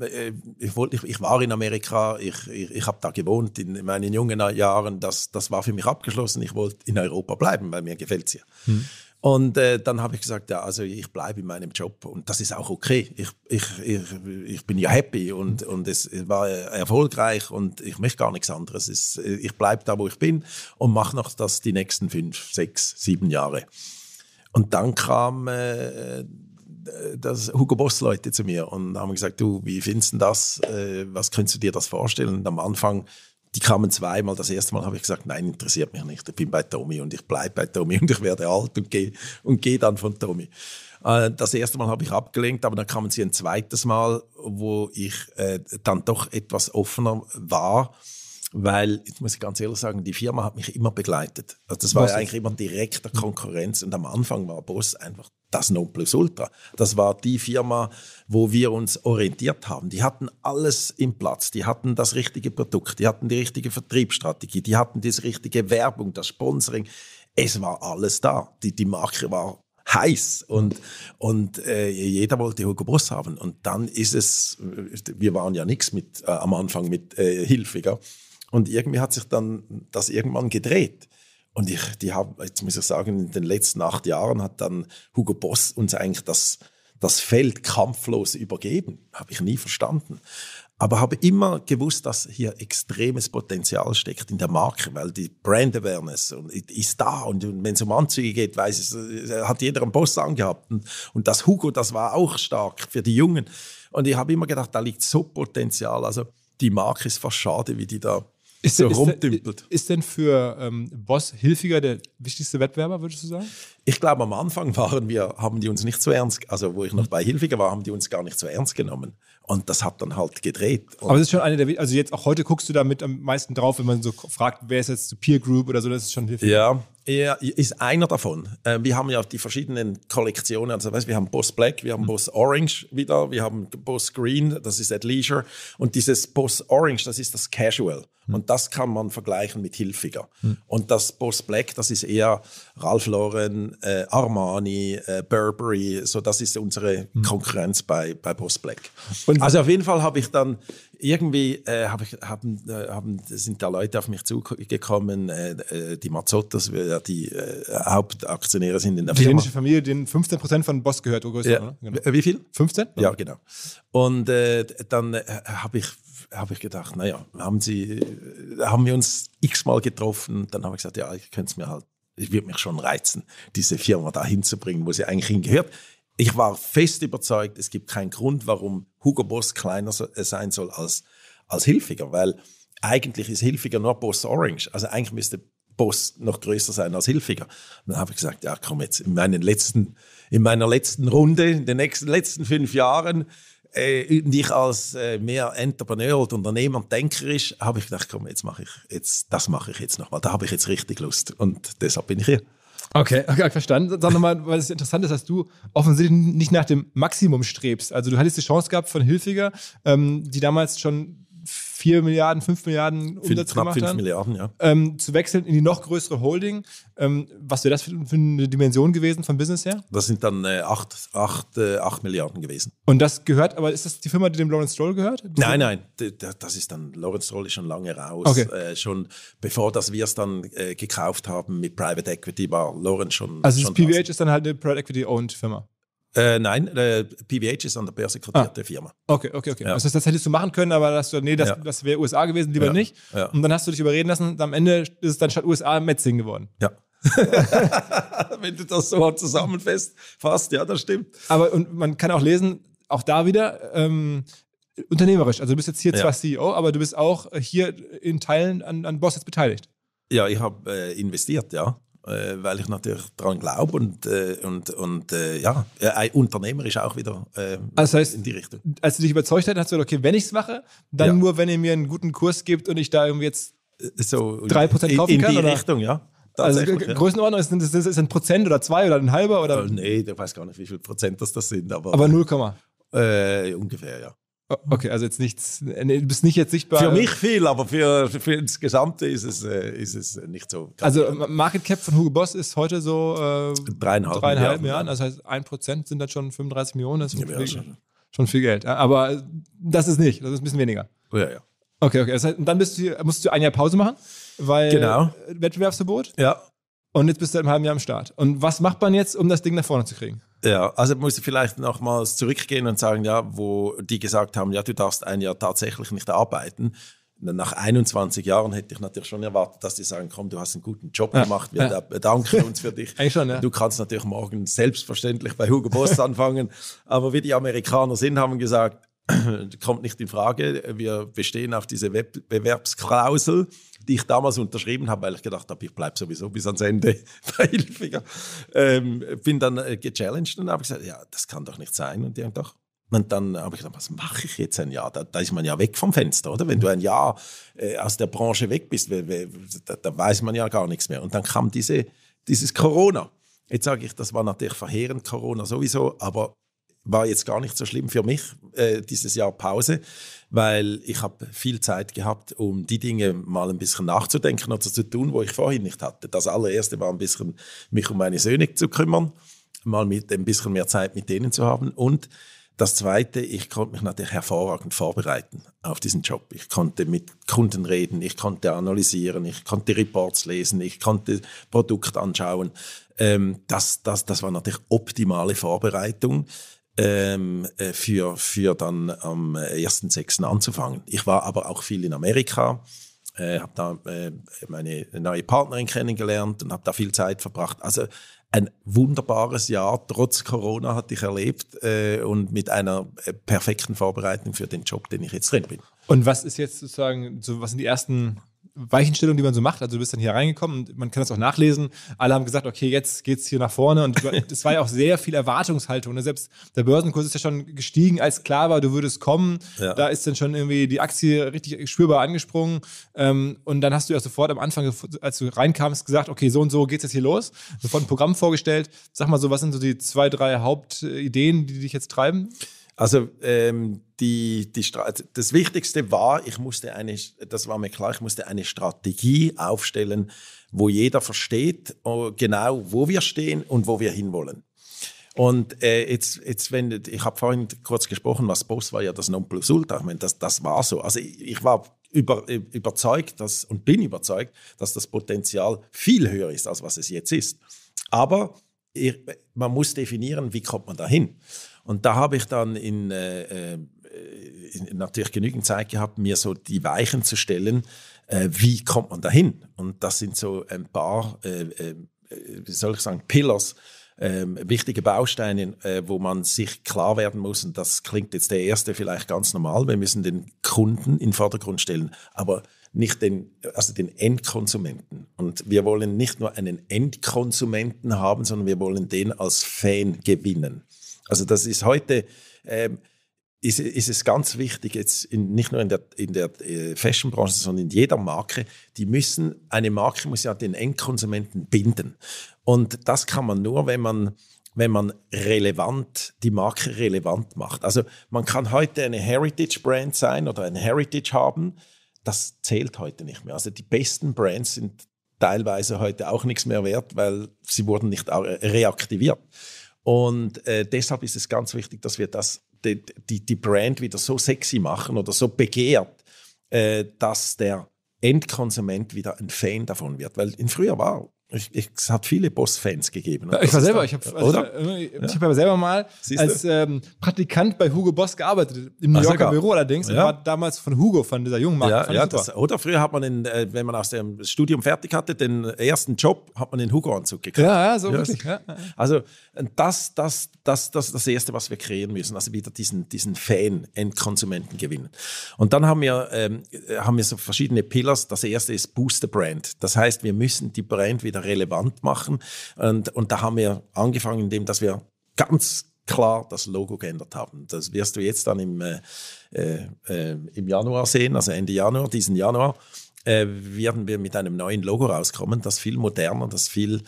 äh, ich, wollte, ich, ich war in Amerika, ich, ich, ich habe da gewohnt in meinen jungen Jahren, das, das war für mich abgeschlossen, ich wollte in Europa bleiben, weil mir gefällt es hier. Hm. Und äh, dann habe ich gesagt, ja, also ich bleibe in meinem Job und das ist auch okay. Ich, ich, ich, ich bin ja happy und, hm. und es war erfolgreich und ich möchte gar nichts anderes. Es, ich bleibe da, wo ich bin und mache noch das die nächsten fünf, sechs, sieben Jahre. Und dann kam äh, äh, das Hugo Boss Leute zu mir und haben gesagt, du, wie findest du das? Äh, was könntest du dir das vorstellen? Und am Anfang, die kamen zweimal. Das erste Mal habe ich gesagt, nein, interessiert mich nicht. Ich bin bei Tommy und ich bleibe bei Tommy und ich werde alt und gehe und geh dann von Tommy. Äh, das erste Mal habe ich abgelenkt, aber dann kamen sie ein zweites Mal, wo ich dann doch etwas offener war weil, jetzt muss ich ganz ehrlich sagen, die Firma hat mich immer begleitet. Also das war ja eigentlich immer direkter Konkurrenz und am Anfang war Boss einfach das Nonplusultra. Das war die Firma, wo wir uns orientiert haben. Die hatten alles im Platz. Die hatten das richtige Produkt, die hatten die richtige Vertriebsstrategie, die hatten diese richtige Werbung, das Sponsoring. Es war alles da. Die, die Marke war heiß und, und äh, jeder wollte Hugo Boss haben. Und dann ist es, wir waren ja nichts äh, am Anfang mit äh, Hilfe, gell? Und irgendwie hat sich dann das irgendwann gedreht. Und ich, die haben, jetzt muss ich sagen, in den letzten acht Jahren hat dann Hugo Boss uns eigentlich das, das Feld kampflos übergeben. Habe ich nie verstanden. Aber habe immer gewusst, dass hier extremes Potenzial steckt in der Marke, weil die Brand Awareness ist da. Und, und wenn es um Anzüge geht, weiß ich, äh, hat jeder einen Boss angehabt. Und, und das Hugo, das war auch stark für die Jungen. Und ich habe immer gedacht, da liegt so Potenzial. Also die Marke ist fast schade, wie die da ist, so rumdümpelt. Ist, denn für ähm, Boss Hilfiger der wichtigste Wettbewerber, würdest du sagen? Ich glaube, am Anfang waren wir, haben die uns nicht so ernst, also wo ich noch bei Hilfiger war, haben die uns gar nicht so ernst genommen. Und das hat dann halt gedreht. Und Aber das ist schon eine der, also jetzt auch heute guckst du damit am meisten drauf, wenn man so fragt, wer ist jetzt zu Peer Group oder so, das ist schon Hilfiger. Ja, er ist einer davon. Äh, wir haben ja die verschiedenen Kollektionen. Also, weißt, wir haben Boss Black, wir haben hm. Boss Orange wieder, wir haben Boss Green, das ist at Leisure. Und dieses Boss Orange, das ist das Casual. Mhm. Und das kann man vergleichen mit Hilfiger. Mhm. Und das Boss Black, das ist eher Ralph Lauren, äh, Armani, äh, Burberry. So, das ist unsere mhm. Konkurrenz bei, bei Boss Black. Und also auf jeden Fall habe ich dann irgendwie äh, hab ich, haben, äh, haben, sind da Leute auf mich zugekommen, äh, äh die Mazzottas, die äh, Hauptaktionäre sind in der die Firma. Die Familie, den 15% von Boss gehört, August, ja. Ne? Genau. Wie viel? 15? Ja, genau. Und äh, dann habe ich habe ich gedacht, naja, haben sie, äh, haben wir uns x-mal getroffen, dann habe ich gesagt, ja, ich könnte es mir halt, ich würde mich schon reizen, diese Firma da hinzubringen, wo sie eigentlich hingehört. Ich war fest überzeugt, es gibt keinen Grund, warum Hugo Boss kleiner äh, sein soll als, als Hilfiger, weil eigentlich ist Hilfiger nur Boss Orange. Also eigentlich müsste Boss noch größer sein als Hilfiger. Und dann habe ich gesagt, ja komm jetzt, in, meinen letzten, in meiner letzten Runde, in den nächsten, letzten fünf Jahren, äh, dich als äh, mehr Entrepreneur oder Unternehmer und Denker ist, habe ich gedacht, komm, jetzt mache ich, jetzt, das mache ich jetzt nochmal. Da habe ich jetzt richtig Lust. Und deshalb bin ich hier. Okay, okay, verstanden. Sag nochmal, weil es interessant ist, dass du offensichtlich nicht nach dem Maximum strebst. Also du hattest die Chance gehabt von Hilfiger, ähm, die damals schon 4 Milliarden, 5 Milliarden Umsatz knapp gemacht 5 haben, Milliarden, ja. Ähm, zu wechseln in die noch größere Holding. Ähm, was wäre das für, für, eine Dimension gewesen vom Business her? Das sind dann 8 äh, acht, äh, acht Milliarden gewesen. Und das gehört, aber ist das die Firma, die dem Lawrence Stroll gehört? Die nein, nein, das ist dann, Lawrence Stroll ist schon lange raus. Okay. Äh, schon bevor wir es dann äh, gekauft haben mit Private Equity, war Lawrence schon. Also schon PVH ist dann halt eine Private Equity-owned Firma. Äh, nein, äh, PVH ist an der Börse kotierte ah. Firma. Okay, okay, okay. Ja. Das also heißt, das hättest du machen können, aber dass du, nee, das, ja. das wäre USA gewesen, lieber ja. nicht. Und dann hast du dich überreden lassen am Ende ist es dann statt USA Metzing geworden. Ja. Wenn du das so zusammenfasst, ja, das stimmt. Aber und man kann auch lesen, auch da wieder, ähm, unternehmerisch. Also du bist jetzt hier zwar CEO, aber du bist auch hier in Teilen an, an Boss jetzt beteiligt. Ja, ich habe äh, investiert, ja äh, weil ich natürlich daran glaube und, äh, und, und äh, ja, äh, ein Unternehmer ist auch wieder äh, also heißt, in die Richtung. Als du dich überzeugt hast, hast du gesagt, okay, wenn ich es mache, dann ja. nur, wenn ihr mir einen guten Kurs gibt und ich da irgendwie jetzt äh, so 3% kaufen in, in kann? In die oder? Richtung, ja. Also ja. Größenordnung ist, ist, ist ein Prozent oder zwei oder ein halber oder? Oh, nee, ich weiß gar nicht, wie viel Prozent das, das sind. Aber, aber 0, äh, ungefähr, ja. Hm. Okay, also jetzt nichts, du bist nicht jetzt sichtbar. Für mich viel, aber für, für das Gesamte ist es, äh, ist es nicht so. Also Market Cap von Hugo Boss ist heute so äh, dreieinhalb, dreieinhalb Milliarden, das heißt ein Prozent sind dann schon 35 Millionen, das ist schon, ja, viel, schon. schon, viel, Geld. Aber das ist nicht, das ist ein bisschen weniger. Oh, ja, ja. Okay, okay, das heißt, dann bist du, musst du ein Jahr Pause machen, weil genau. Wettbewerbsverbot. Ja. Und jetzt bist du im halben Jahr am Start. Und was macht man jetzt, um das Ding nach vorne zu kriegen? Ja, also muss ich vielleicht nochmals zurückgehen und sagen, ja, wo die gesagt haben, ja, du darfst ein Jahr tatsächlich nicht arbeiten. Nach 21 Jahren hätte ich natürlich schon erwartet, dass die sagen, komm, du hast einen guten Job gemacht, wir ja. bedanken uns für dich. schon, ja. Du kannst natürlich morgen selbstverständlich bei Hugo Boss anfangen. Aber wie die Amerikaner sind, haben gesagt, kommt nicht in Frage. Wir bestehen auf diese Wettbewerbsklausel, die ich damals unterschrieben habe, weil ich gedacht habe, ich bleibe sowieso bis ans Ende beihilfiger. Ähm, bin dann äh, gechallenged und habe gesagt, ja, das kann doch nicht sein. Und die haben doch, und dann habe ich gedacht, was mache ich jetzt ein Jahr? Da, da, ist man ja weg vom Fenster, oder? Wenn du ein Jahr äh, aus der Branche weg bist, da, da, weiß man ja gar nichts mehr. Und dann kam diese, dieses Corona. Jetzt sage ich, das war natürlich verheerend, Corona sowieso, aber war jetzt gar nicht so schlimm für mich, äh, dieses Jahr Pause, weil ich habe viel Zeit gehabt, um die Dinge mal ein bisschen nachzudenken oder zu tun, wo ich vorhin nicht hatte. Das allererste war ein bisschen, mich um meine Söhne zu kümmern, mal mit ein bisschen mehr Zeit mit denen zu haben und das Zweite, ich konnte mich natürlich hervorragend vorbereiten auf diesen Job. Ich konnte mit Kunden reden, ich konnte analysieren, ich konnte Reports lesen, ich konnte Produkt anschauen. Ähm, das, das, das war natürlich optimale Vorbereitung ähm, äh, für, für dann am 1.6. Äh, anzufangen. Ich war aber auch viel in Amerika, äh, habe da äh, meine neue Partnerin kennengelernt und habe da viel Zeit verbracht. Also ein wunderbares Jahr trotz Corona hatte ich erlebt äh, und mit einer äh, perfekten Vorbereitung für den Job, den ich jetzt drin bin. Und was ist jetzt sozusagen, so was sind die ersten Weichenstellung, die man so macht. Also du bist dann hier reingekommen und man kann das auch nachlesen. Alle haben gesagt, okay, jetzt geht's hier nach vorne. Und es war ja auch sehr viel Erwartungshaltung. Ne? Selbst der Börsenkurs ist ja schon gestiegen, als klar war, du würdest kommen. Ja. Da ist dann schon irgendwie die Aktie richtig spürbar angesprungen. Ähm, und dann hast du ja sofort am Anfang, als du reinkamst, gesagt, okay, so und so geht's jetzt hier los. Sofort ein Programm vorgestellt. Sag mal so, was sind so die zwei, drei Hauptideen, die dich jetzt treiben? Also ähm, die, die also, das Wichtigste war, ich musste eine, das war mir klar, ich musste eine Strategie aufstellen, wo jeder versteht oh, genau, wo wir stehen und wo wir hinwollen. Und äh, jetzt, jetzt, wenn ich habe vorhin kurz gesprochen, was Boss war ja das Nonplusultra. Ich meine, das, das war so. Also ich, war über, überzeugt, dass und bin überzeugt, dass das Potenzial viel höher ist als was es jetzt ist. Aber ich, man muss definieren, wie kommt man dahin. Und da habe ich dann in, äh, äh, in, natürlich genügend Zeit gehabt, mir so die Weichen zu stellen, äh, wie kommt man dahin? Und das sind so ein paar, äh, äh wie soll ich sagen, Pillars, ähm, wichtige Bausteine, äh, wo man sich klar werden muss. Und das klingt jetzt der erste vielleicht ganz normal. Wir müssen den Kunden in den Vordergrund stellen, aber nicht den, also den Endkonsumenten. Und wir wollen nicht nur einen Endkonsumenten haben, sondern wir wollen den als Fan gewinnen. Also das ist heute, ähm, ist, ist, es ganz wichtig, jetzt in, nicht nur in der, in der äh, Fashionbranche, sondern in jeder Marke, die müssen, eine Marke muss ja den Endkonsumenten binden. Und das kann man nur, wenn man wenn man relevant, die Marke relevant macht. Also man kann heute eine Heritage-Brand sein oder ein Heritage haben, das zählt heute nicht mehr. Also die besten Brands sind teilweise heute auch nichts mehr wert, weil sie wurden nicht reaktiviert. Und äh, deshalb ist es ganz wichtig, dass wir das, die, die, die Brand wieder so sexy machen oder so begehrt, äh, dass der Endkonsument wieder ein Fan davon wird. Weil in früher war ich, ich, es hat viele Boss-Fans gegeben. Ne? Ich war selber, ich habe also, ich hab aber selber mal Siehste? als ähm, Praktikant bei Hugo Boss gearbeitet, im ah, New Yorker Büro allerdings. Ja. war damals von Hugo, von dieser jungen Marke. Ja, ja das, oder früher hat man, in, äh, wenn man aus dem Studium fertig hatte, den ersten Job, hat man den Hugo-Anzug gekriegt. Ja, ja, so wirklich. Ja. Also das, das, das, das ist das Erste, was wir kreieren müssen. Also wieder diesen, diesen Fan, Endkonsumenten gewinnen. Und dann haben wir, ähm, haben wir so verschiedene Pillars. Das Erste ist Booster Brand. Das heißt, wir müssen die Brand wieder relevant machen. Und, und da haben wir angefangen, indem dass wir ganz klar das Logo geändert haben. Das wirst du jetzt dann im, äh, äh, im Januar sehen, also Ende Januar, diesen Januar, äh, werden wir mit einem neuen Logo rauskommen, das viel moderner, das viel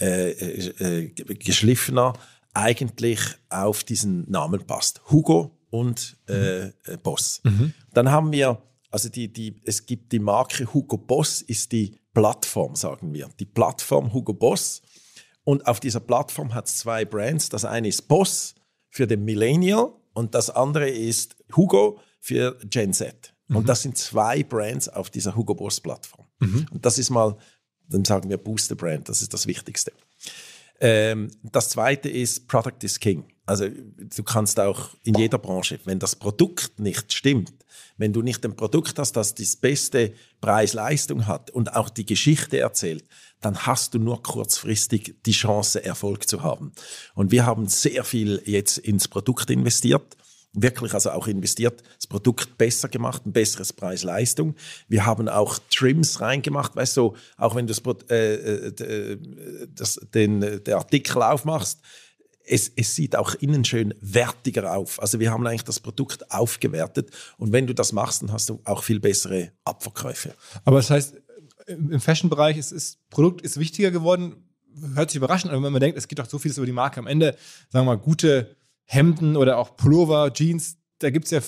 äh, äh, äh, geschliffener eigentlich auf diesen Namen passt. Hugo und mhm. Boss. Mhm. Dann haben wir also die, die, es gibt die Marke Hugo Boss, ist die Plattform, sagen wir. Die Plattform Hugo Boss. Und auf dieser Plattform hat es zwei Brands. Das eine ist Boss für den Millennial und das andere ist Hugo für Gen Z. Mhm. Und das sind zwei Brands auf dieser Hugo Boss Plattform. Mhm. Und das ist mal, dann sagen wir Booster Brand, das ist das Wichtigste. Ähm, das zweite ist Product is King. Also du kannst auch in jeder Branche, wenn das Produkt nicht stimmt, wenn du nicht ein Produkt hast, das das beste Preis-Leistung hat und auch die Geschichte erzählt, dann hast du nur kurzfristig die Chance, Erfolg zu haben. Und wir haben sehr viel jetzt ins Produkt investiert wirklich also auch investiert, das Produkt besser gemacht, ein besseres Preis-Leistung. Wir haben auch Trims reingemacht, weißt du, auch wenn du das, äh, äh, äh, das, den, äh, den Artikel aufmachst, es, es sieht auch innen schön wertiger auf. Also wir haben eigentlich das Produkt aufgewertet und wenn du das machst, dann hast du auch viel bessere Abverkäufe. Aber das heißt, im Fashion-Bereich ist, das Produkt ist wichtiger geworden. Hört sich überraschend an, wenn man denkt, es geht doch so vieles über die Marke. Am Ende, sagen wir mal, gute Hemden oder auch Pullover, Jeans, da gibt es ja,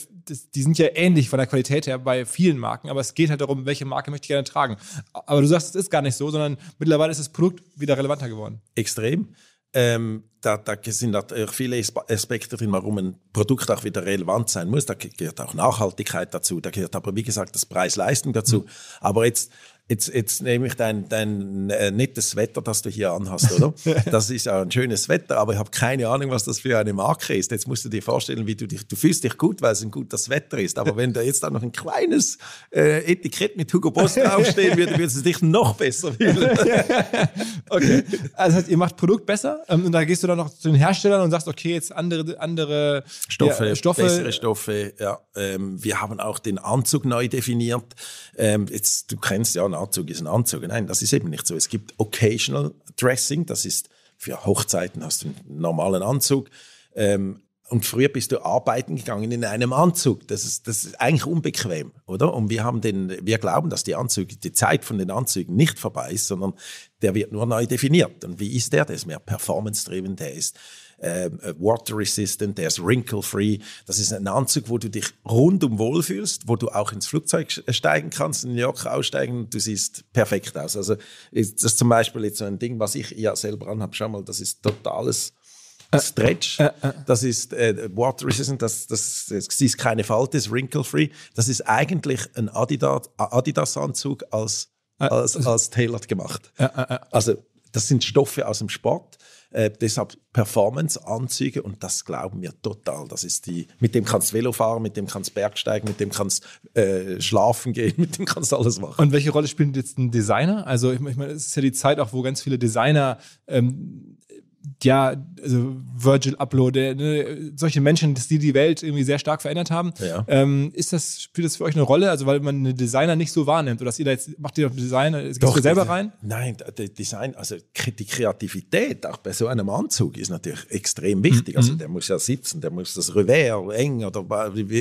die sind ja ähnlich von der Qualität her bei vielen Marken, aber es geht halt darum, welche Marke möchte ich gerne tragen. Aber du sagst, es ist gar nicht so, sondern mittlerweile ist das Produkt wieder relevanter geworden. Extrem. Ähm, da, da sind natürlich äh, viele Aspekte drin, warum ein Produkt auch wieder relevant sein muss. Da gehört auch Nachhaltigkeit dazu, da gehört aber, wie gesagt, das Preis-Leistung dazu. Mhm. Aber jetzt Jetzt, jetzt nehme ich dein, dein äh, nettes Wetter, das du hier anhast, oder? das ist ja ein schönes Wetter, aber ich habe keine Ahnung, was das für eine Marke ist. Jetzt musst du dir vorstellen, wie du dich, du fühlst dich gut, weil es ein gutes Wetter ist. Aber wenn da jetzt auch noch ein kleines äh, Etikett mit Hugo Boss draufstehen würde, würde es dich noch besser fühlen. okay. Also ihr macht Produkt besser ähm, und da gehst du dann noch zu den Herstellern und sagst, okay, jetzt andere, andere Stoffe, ja, Stoffe. bessere Stoffe, ja. Ähm, wir haben auch den Anzug neu definiert. Ähm, jetzt, du kennst ja ein Anzug ist ein Anzug. Nein, das ist eben nicht so. Es gibt Occasional Dressing, das ist für Hochzeiten hast du einen normalen Anzug. Ähm, und früher bist du arbeiten gegangen in einem Anzug. Das ist, das ist eigentlich unbequem, oder? Und wir haben den, wir glauben, dass die Anzüge, die Zeit von den Anzügen nicht vorbei ist, sondern der wird nur neu definiert. Und wie ist der? Der ist mehr performance-driven, der ist ähm, äh, water resistant, der ist wrinkle free. Das ist ein Anzug, wo du dich rundum wohlfühlst, wo du auch ins Flugzeug äh, steigen kannst, in New York aussteigen und du siehst perfekt aus. Also ist das zum Beispiel jetzt so ein Ding, was ich ja selber anhabe. Schau mal, das ist totales Stretch, äh, äh, äh. das ist äh, Water Resistant, das, das, das, ist keine Falte, ist Wrinkle Free. Das ist eigentlich ein Adidas-Anzug Adidas als, als, als tailored gemacht. Also, das sind Stoffe aus dem Sport, äh, deshalb Performance-Anzüge und das glauben wir total. Das ist die, mit dem kannst du Velo fahren, mit dem kannst du Bergsteigen, mit dem kannst du äh, schlafen gehen, mit dem kannst du alles machen. Und welche Rolle spielt jetzt ein Designer? Also ich, meine, es ist ja die Zeit auch, wo ganz viele Designer ähm, ja, also Virgil Abloh, ne, solche Menschen, die die Welt irgendwie sehr stark verändert haben. Ja. Ähm, ist das, spielt das für euch eine Rolle? Also, weil man einen Designer nicht so wahrnimmt oder dass ihr da jetzt, macht ihr Designer, geht ihr selber rein? Nein, Design, also die Kreativität auch bei so einem Anzug ist natürlich extrem wichtig. Mhm. Also, mhm. der muss ja sitzen, der muss das Revers eng oder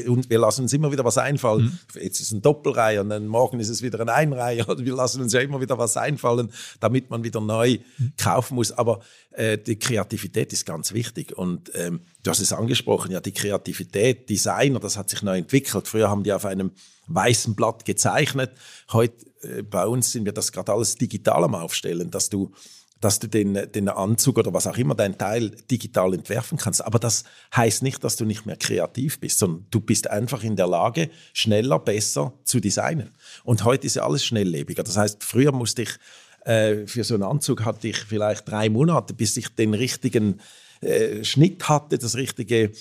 und wir lassen uns immer wieder was einfallen. Mhm. Jetzt ist es ein Doppelreihe und dann morgen ist es wieder ein Einreihe. Also wir lassen uns ja immer wieder was einfallen, damit man wieder neu mhm. kaufen muss. Aber äh, die Kreativität Kreativität ist ganz wichtig. Und ähm, du hast es angesprochen, ja, die Kreativität, Designer, das hat sich neu entwickelt. Früher haben die auf einem weißen Blatt gezeichnet. Heute äh, bei uns sind wir das gerade alles digital am Aufstellen, dass du dass du den, den Anzug oder was auch immer dein Teil digital entwerfen kannst. Aber das heißt nicht, dass du nicht mehr kreativ bist, sondern du bist einfach in der Lage, schneller, besser zu designen. Und heute ist ja alles schnelllebiger. Das heißt, früher musste ich äh, für so einen Anzug hatte ich vielleicht drei Monate, bis ich den richtigen äh, Schnitt hatte, das richtige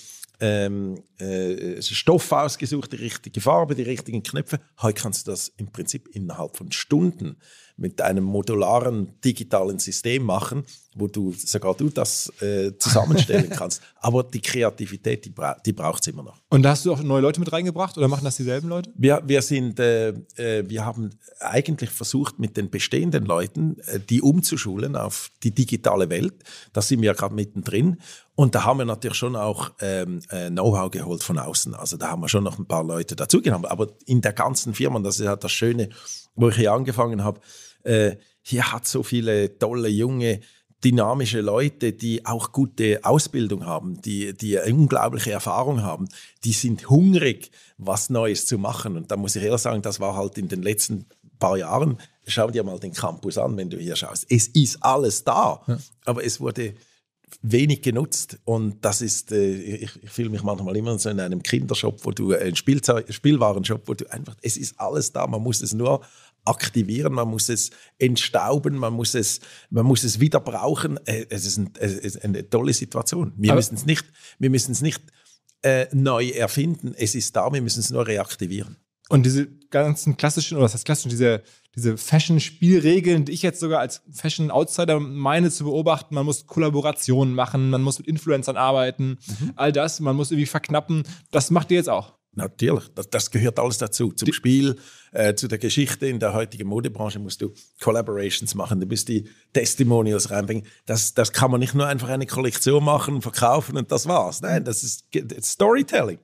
ähm, äh, Stoff ausgesucht, die richtige Farbe, die richtigen Knöpfe. Heute kannst du das im Prinzip innerhalb von Stunden mit einem modularen digitalen System machen wo du sogar du das äh, zusammenstellen kannst. Aber die Kreativität, die, bra die braucht es immer noch. Und da hast du auch neue Leute mit reingebracht oder machen das dieselben Leute? Wir, wir sind, äh, äh wir haben eigentlich versucht, mit den bestehenden Leuten äh, die umzuschulen auf die digitale Welt. Da sind wir ja gerade mittendrin. Und da haben wir natürlich schon auch ähm, äh, Know-how geholt von außen. Also da haben wir schon noch ein paar Leute dazugenommen. Aber in der ganzen Firma, und das ist halt das Schöne, wo ich hier angefangen habe, hier hat so viele tolle junge dynamische Leute, die auch gute Ausbildung haben, die, die unglaubliche Erfahrung haben, die sind hungrig, was Neues zu machen. Und da muss ich ehrlich sagen, das war halt in den letzten paar Jahren. Schau dir mal den Campus an, wenn du hier schaust. Es ist alles da, ja. aber es wurde wenig genutzt und das ist, äh, ich, ich fühle mich manchmal immer so in einem Kindershop, wo du, äh, ein Spielwarenshop, wo du einfach, es ist alles da, man muss es nur aktivieren, man muss es entstauben, man muss es, man muss es wieder brauchen. Äh, es ist, ein, es ist eine tolle Situation. Wir müssen es nicht, wir nicht äh, neu erfinden. Es ist da, wir müssen es nur reaktivieren. Und diese ganzen klassischen, oder was heißt klassisch, diese, diese Fashion-Spielregeln, die ich jetzt sogar als Fashion-Outsider meine zu beobachten, man muss Kollaborationen machen, man muss mit Influencern arbeiten, mhm. all das, man muss irgendwie verknappen, das macht ihr jetzt auch. Natürlich, das, das, gehört alles dazu. Zum Spiel, äh, zu der Geschichte in der heutigen Modebranche musst du Collaborations machen, du musst die Testimonials reinbringen. Das, das kann man nicht nur einfach eine Kollektion machen verkaufen und das war's. Nein, das ist Storytelling.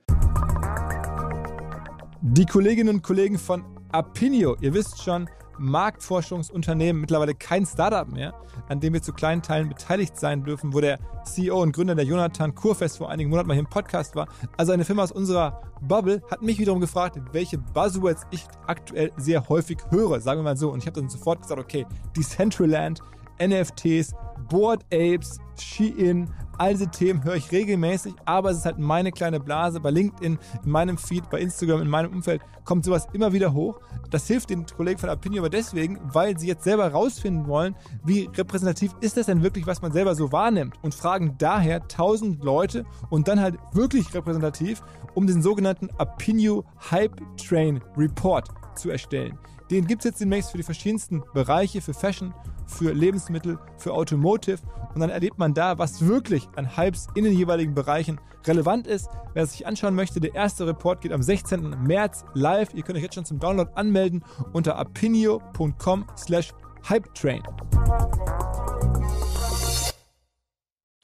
Die Kolleginnen und Kollegen von Apinio, ihr wisst schon, Marktforschungsunternehmen, mittlerweile kein Startup mehr, an dem wir zu kleinen Teilen beteiligt sein dürfen, wo der CEO und Gründer der Jonathan Kurfest vor einigen Monaten mal hier im Podcast war. Also eine Firma aus unserer Bubble hat mich wiederum gefragt, welche Buzzwords ich aktuell sehr häufig höre, sagen wir mal so. Und ich habe dann sofort gesagt, okay, Decentraland, NFTs, Board Apes, Shein, All diese Themen höre ich regelmäßig, aber es ist halt meine kleine Blase. Bei LinkedIn, in meinem Feed, bei Instagram, in meinem Umfeld kommt sowas immer wieder hoch. Das hilft den Kollegen von Opinion aber deswegen, weil sie jetzt selber rausfinden wollen, wie repräsentativ ist das denn wirklich, was man selber so wahrnimmt und fragen daher 1000 Leute und dann halt wirklich repräsentativ, um den sogenannten Opinio Hype Train Report zu erstellen. Den gibt es jetzt demnächst für die verschiedensten Bereiche, für Fashion für Lebensmittel, für Automotive. Und dann erlebt man da, was wirklich an Hypes in den jeweiligen Bereichen relevant ist. Wer es sich anschauen möchte, der erste Report geht am 16. März live. Ihr könnt euch jetzt schon zum Download anmelden unter apinio.com slash hypetrain.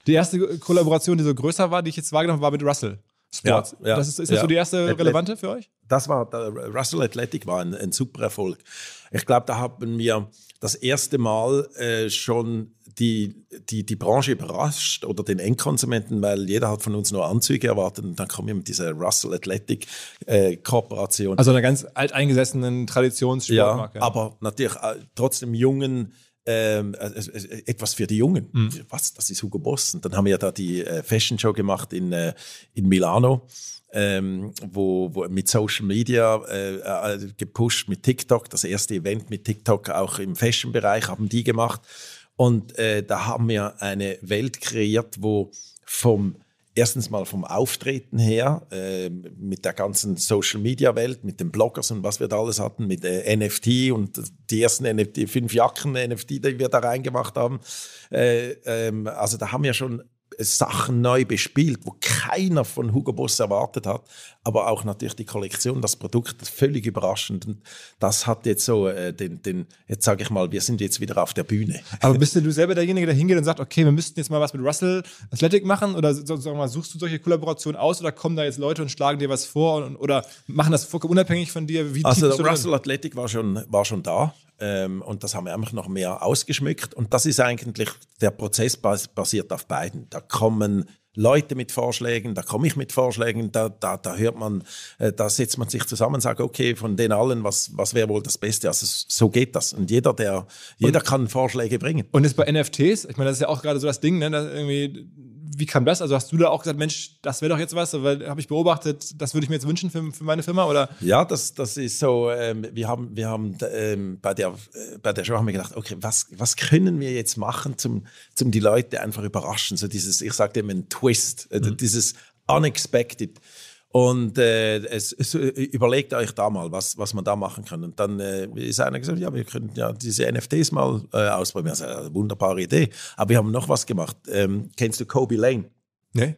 Die erste Kollaboration, die so größer war, die ich jetzt wahrgenommen habe, war mit Russell. Sports. Ja, ja, das ist, ist das ja. so die erste relevante für euch? Das war, äh, Russell Athletic war ein, ein super Erfolg. Ich glaube, da haben wir das erste Mal äh, schon die, die, die Branche überrascht oder den Endkonsumenten, weil jeder hat von uns nur Anzüge erwartet und dann kommen wir mit dieser Russell Athletic äh, Kooperation. Also einer ganz alteingesessenen Traditionssportmarke. Ja, aber natürlich äh, trotzdem jungen ähm, äh, äh, äh etwas für die Jungen. Mhm. Was? Das ist Hugo Boss. Und dann haben wir ja da die äh, Fashion Show gemacht in, äh, in Milano ähm, wo, wo mit Social Media äh, äh also gepusht, mit TikTok, das erste Event mit TikTok auch im Fashion-Bereich haben die gemacht. Und äh, da haben wir eine Welt kreiert, wo vom erstens mal vom Auftreten her, äh, mit der ganzen Social-Media-Welt, mit den Bloggers und was wir da alles hatten, mit äh, NFT und die ersten NFT, fünf Jacken NFT, die wir da reingemacht haben. Äh, ähm, also da haben wir schon Sachen neu bespielt, wo keiner von Hugo Boss erwartet hat, aber auch natürlich die Kollektion, das Produkt, völlig überraschend. Und das hat jetzt so äh, den, den jetzt sage ich mal, wir sind jetzt wieder auf der Bühne. Aber bist du selber derjenige, der hingeht und sagt, okay, wir müssten jetzt mal was mit Russell Athletic machen oder sagen mal, suchst du solche Kollaborationen aus oder kommen da jetzt Leute und schlagen dir was vor und, oder machen das unabhängig von dir? Wie also Russell Athletic war schon, war schon da, ähm, und das haben wir einfach noch mehr ausgeschmückt. Und das ist eigentlich, der Prozess bas basiert auf beiden. Da kommen Leute mit Vorschlägen, da komme ich mit Vorschlägen, da, da, da hört man, äh, da setzt man sich zusammen und sagt, okay, von den allen, was, was wäre wohl das Beste? Also so geht das. Und jeder, der, jeder kann Vorschläge bringen. Und ist bei NFTs, ich meine, das ist ja auch gerade so das Ding, ne, dass irgendwie wie kam das? Also hast du da auch gesagt, Mensch, das wäre doch jetzt was, weil habe ich beobachtet, das würde ich mir jetzt wünschen für, für meine Firma, oder? Ja, das, das ist so, ähm, wir haben, wir haben ähm, bei, der, äh, bei der Show haben wir gedacht, okay, was, was können wir jetzt machen, um zum die Leute einfach überraschen? So dieses, ich sage dem einen Twist, äh, mhm. dieses Unexpected. Und äh, es, es, äh, überlegt euch da mal, was, was man da machen kann. Und dann äh, ist einer gesagt, ja, wir könnten ja diese NFTs mal äh, ausprobieren. Das ist eine wunderbare Idee. Aber wir haben noch was gemacht. Ähm, kennst du Kobe Lane? Ne?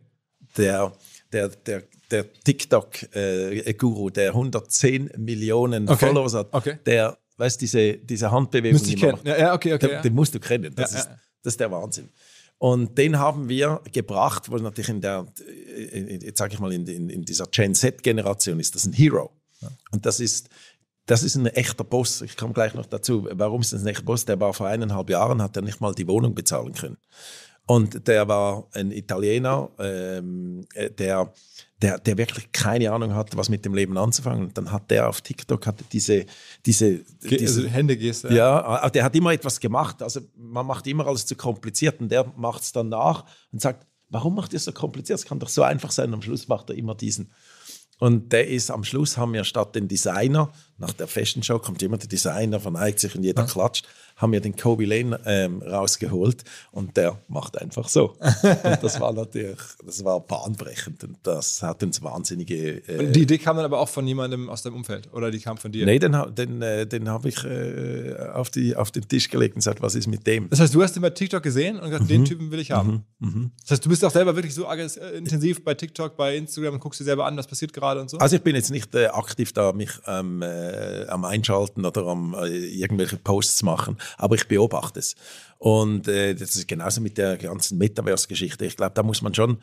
Der, der, der, der TikTok-Guru, äh, der 110 Millionen okay. Followers hat, okay. der, weißt diese, diese Handbewegung, die man macht, ja, ja, okay, okay, den, ja. den, musst du kennen. Das, ist, das ist der Wahnsinn. Und den haben wir gebracht, weil natürlich in der, sage ich mal, in, in, in dieser Gen Z-Generation ist das ein Hero. Ja. Und das ist, das ist ein echter Boss. Ich komme gleich noch dazu. Warum ist das ein echter Boss? Der war vor eineinhalb Jahren, hat er nicht mal die Wohnung bezahlen können. Und der war ein Italiener, ähm, äh, der der, der wirklich keine Ahnung hat, was mit dem Leben anzufangen. Und dann hat der auf TikTok hatte diese, diese, Ge also diese also Händegeste. Ja, äh, der hat immer etwas gemacht. Also man macht immer alles zu kompliziert und der macht es dann nach und sagt, warum macht ihr es so kompliziert? Es kann doch so einfach sein. Am Schluss macht er immer diesen. Und der ist am Schluss haben wir statt den Designer, nach der Fashion Show kommt immer der Designer, verneigt sich und jeder ja. klatscht haben wir den Kobe Lane ähm, rausgeholt und der macht einfach so. und das war natürlich, das war bahnbrechend und das hat uns wahnsinnige. Äh die Idee kam dann aber auch von jemandem aus deinem Umfeld oder die kam von dir? Nee, den, den, äh, den habe ich äh, auf, die, auf den Tisch gelegt und gesagt, was ist mit dem? Das heißt, du hast den bei TikTok gesehen und gesagt, mhm. den Typen will ich haben. Mhm. Mhm. Das heißt, du bist auch selber wirklich so äh, intensiv bei TikTok, bei Instagram und guckst dir selber an, was passiert gerade und so? Also ich bin jetzt nicht äh, aktiv da, mich ähm, am Einschalten oder am irgendwelche Posts machen aber ich beobachte es. Und äh, das ist genauso mit der ganzen Metaverse-Geschichte. Ich glaube, da muss man schon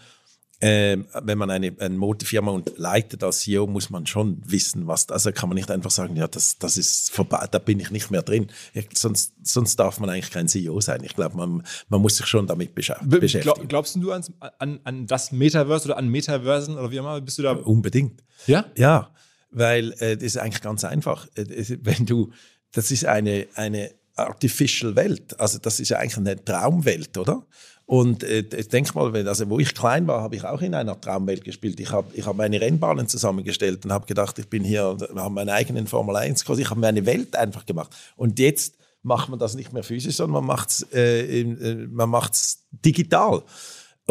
ähm, wenn man eine, eine Modefirma und leitet als CEO, muss man schon wissen, was, also kann man nicht einfach sagen, ja, das, das ist vorbei, da bin ich nicht mehr drin. Ich, sonst, sonst darf man eigentlich kein CEO sein. Ich glaube, man, man muss sich schon damit beschäftigen. Glaub, glaubst du an, an, an das Metaverse oder an Metaversen oder wie immer? Bist du da? Unbedingt. Ja? Ja, weil äh, das ist eigentlich ganz einfach. Äh, wenn du, das ist eine, eine, Artificial Welt. Also das ist ja eigentlich eine Traumwelt, oder? Und äh, denk mal, wenn, also wo ich klein war, habe ich auch in einer Traumwelt gespielt. Ich habe ich hab meine Rennbahnen zusammengestellt und habe gedacht, ich bin hier wir haben meinen eigenen Formel 1 Kurs. Ich habe mir eine Welt einfach gemacht. Und jetzt macht man das nicht mehr physisch, sondern man macht es äh, äh, man digital.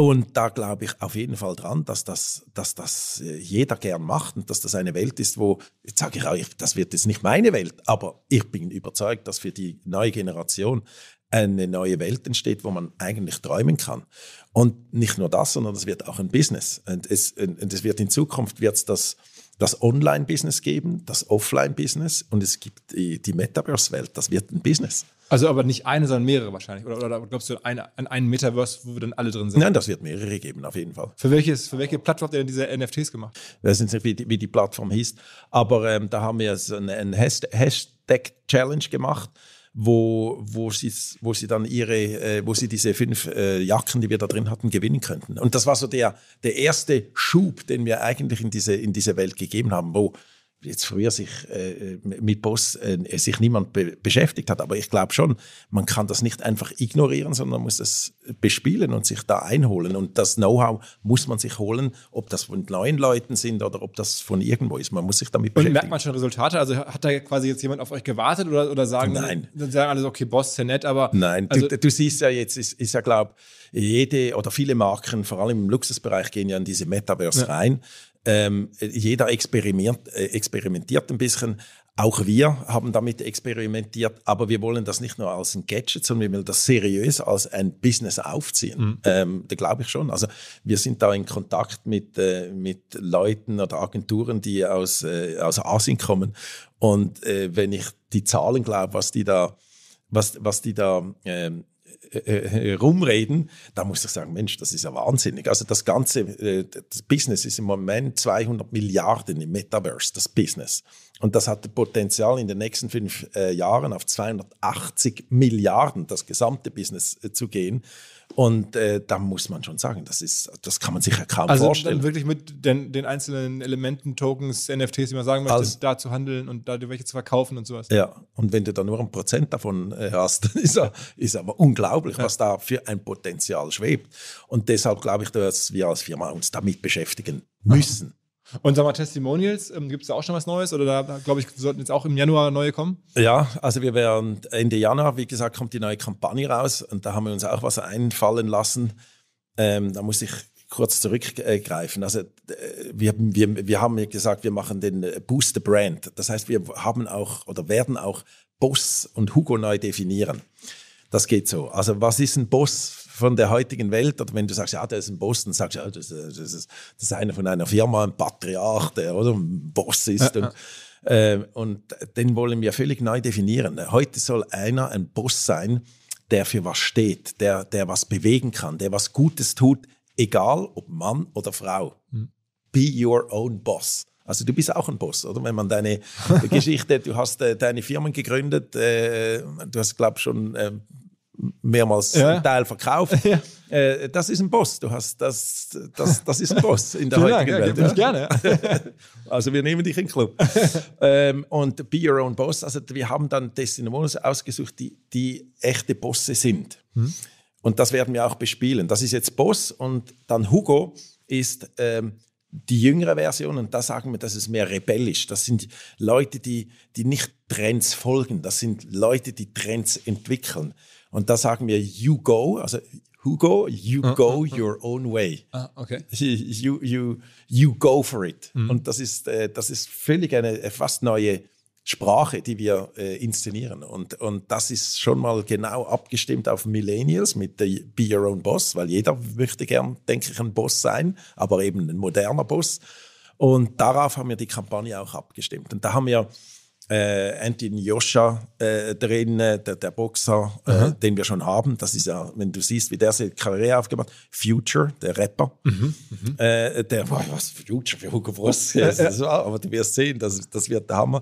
Und da glaube ich auf jeden Fall dran, dass das, dass das äh, jeder gern macht und dass das eine Welt ist, wo, jetzt sage ich auch, das wird jetzt nicht meine Welt, aber ich bin überzeugt, dass für die neue Generation eine neue Welt entsteht, wo man eigentlich träumen kann. Und nicht nur das, sondern es wird auch ein Business. Und es, und es wird in Zukunft wird's das, das Online-Business geben, das Offline-Business und es gibt die, die Metaverse-Welt, das wird ein Business. Also aber nicht eine, sondern mehrere wahrscheinlich. Oder, oder glaubst du an, eine, an einen Metaverse, wo wir dann alle drin sind? Nein, das wird mehrere geben, auf jeden Fall. Für, welches, für welche Plattform habt ihr denn diese NFTs gemacht? Ich weiß nicht, wie die, wie die Plattform hieß. Aber ähm, da haben wir so eine, eine Hashtag-Challenge gemacht wo, wo, sie, wo sie dann ihre, äh, wo sie diese fünf äh, Jacken, die wir da drin hatten, gewinnen könnten. Und das war so der, der erste Schub, den wir eigentlich in diese, in diese Welt gegeben haben, wo jetzt früher sich äh, äh, mit Boss äh, sich niemand be beschäftigt hat, aber ich glaube schon, man kann das nicht einfach ignorieren, sondern muss das bespielen und sich da einholen und das Know-how muss man sich holen, ob das von neuen Leuten sind oder ob das von irgendwo ist. Man muss sich damit beschäftigen. Und merkt man schon Resultate? Also hat da quasi jetzt jemand auf euch gewartet oder, oder sagen Nein. dann sagen alle so, okay, Boss ist ja nett, aber Nein, also du, du, siehst ja jetzt ist, ist ja glaube jede oder viele Marken, vor allem im Luxusbereich gehen ja in diese Metaverse ja. rein ähm, jeder experimentiert, äh, experimentiert ein bisschen. Auch wir haben damit experimentiert, aber wir wollen das nicht nur als ein Gadget, sondern wir wollen das seriös als ein Business aufziehen. Mhm. Ähm, da glaube ich schon. Also wir sind da in Kontakt mit, äh, mit Leuten oder Agenturen, die aus, äh, aus Asien kommen. Und äh, wenn ich die Zahlen glaube, was die da was, was die da ähm, äh, äh, äh, rumreden, da muss ich sagen, Mensch, das ist ja wahnsinnig. Also das ganze äh, das Business ist im Moment 200 Milliarden im Metaverse, das Business. Und das hat Potenzial in den nächsten fünf Jahren auf 280 Milliarden, das gesamte Business zu gehen. Und äh, da muss man schon sagen, das ist, das kann man sich ja kaum also vorstellen. Also wirklich mit den, den, einzelnen Elementen, Tokens, NFTs, die man sagen möchte, also, da zu handeln und da welche zu verkaufen und sowas. Ja, und wenn du da nur ein Prozent davon äh, hast, dann ist, ist aber unglaublich, ja. was da für ein Potenzial schwebt. Und deshalb glaube ich, dass wir als Firma uns damit beschäftigen müssen. Und sag mal, Testimonials, ähm, gibt es da auch schon was Neues? Oder da, da glaube ich, sollten jetzt auch im Januar neue kommen? Ja, also wir werden Ende Januar, wie gesagt, kommt die neue Kampagne raus und da haben wir uns auch was einfallen lassen. Ähm, da muss ich kurz zurückgreifen. Also äh, wir, wir, wir haben ja gesagt, wir machen den äh, Booster Brand. Das heißt, wir haben auch oder werden auch Boss und Hugo neu definieren. Das geht so. Also was ist ein Boss von der heutigen Welt, oder wenn du sagst, ja, der ist ein Boss, dann sagst du, ja, das, das, ist, das ist einer von einer Firma, ein Patriarch, der oder ein Boss ist. und, Äh, und den wollen wir völlig neu definieren. Heute soll einer ein Boss sein, der für was steht, der, der was bewegen kann, der was Gutes tut, egal ob Mann oder Frau. Mhm. Be your own boss. Also du bist auch ein Boss, oder? Wenn man deine Geschichte, du hast äh, deine Firmen gegründet, äh, du hast, glaube ich, schon äh, mehrmals ja. einen Teil verkauft. Ja. Äh, das ist ein Boss. Du hast das, das, das ist ein Boss in der Vielen heutigen Dank, Welt. Ja, ja. gerne. also wir nehmen dich in den Club. Ähm, und Be Your Own Boss. Also wir haben dann Testimonials ausgesucht, die, die echte Bosse sind. Hm. Und das werden wir auch bespielen. Das ist jetzt Boss und dann Hugo ist ähm, die jüngere Version und da sagen wir, das ist mehr rebellisch. Das sind Leute, die, die nicht Trends folgen. Das sind Leute, die Trends entwickeln. Und da sagen wir, you go, also Hugo, you ah, go ah, ah. your ah. own way. Ah, okay. You, you, you go for it. Mhm. Und das ist, äh, das ist völlig eine äh, fast neue Sprache, die wir äh, inszenieren. Und, und das ist schon mal genau abgestimmt auf Millennials mit der Be Your Own Boss, weil jeder möchte gern, denke ich, ein Boss sein, aber eben ein moderner Boss. Und darauf haben wir die Kampagne auch abgestimmt. Und da haben wir äh, Anthony Joscha äh, drin, äh, der, der Boxer, mhm. äh, den wir schon haben. Das ist ja, wenn du siehst, wie der seine Karriere aufgemacht hat. Future, der Rapper. Mhm. Mhm. Äh, der war was Future für Hugo Boss. Ja, ja. aber du wirst sehen, das, das wird der Hammer.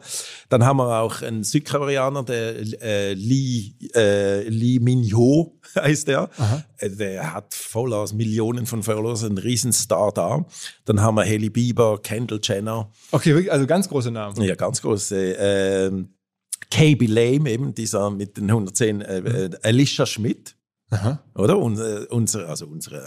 Dann haben wir auch einen Südkoreaner, der äh, Lee, äh, Lee Min-ho. heißt er. Aha. Äh, der hat Followers, Millionen von Followers, ein Riesenstar da. Dann haben wir Haley Bieber, Kendall Jenner. Okay, also ganz große Namen. Ja, ganz große. Ähm, KB Lame, eben dieser mit den 110, äh, mhm. äh, Alicia Schmidt. Aha. Oder? Und, äh, unsere, also unsere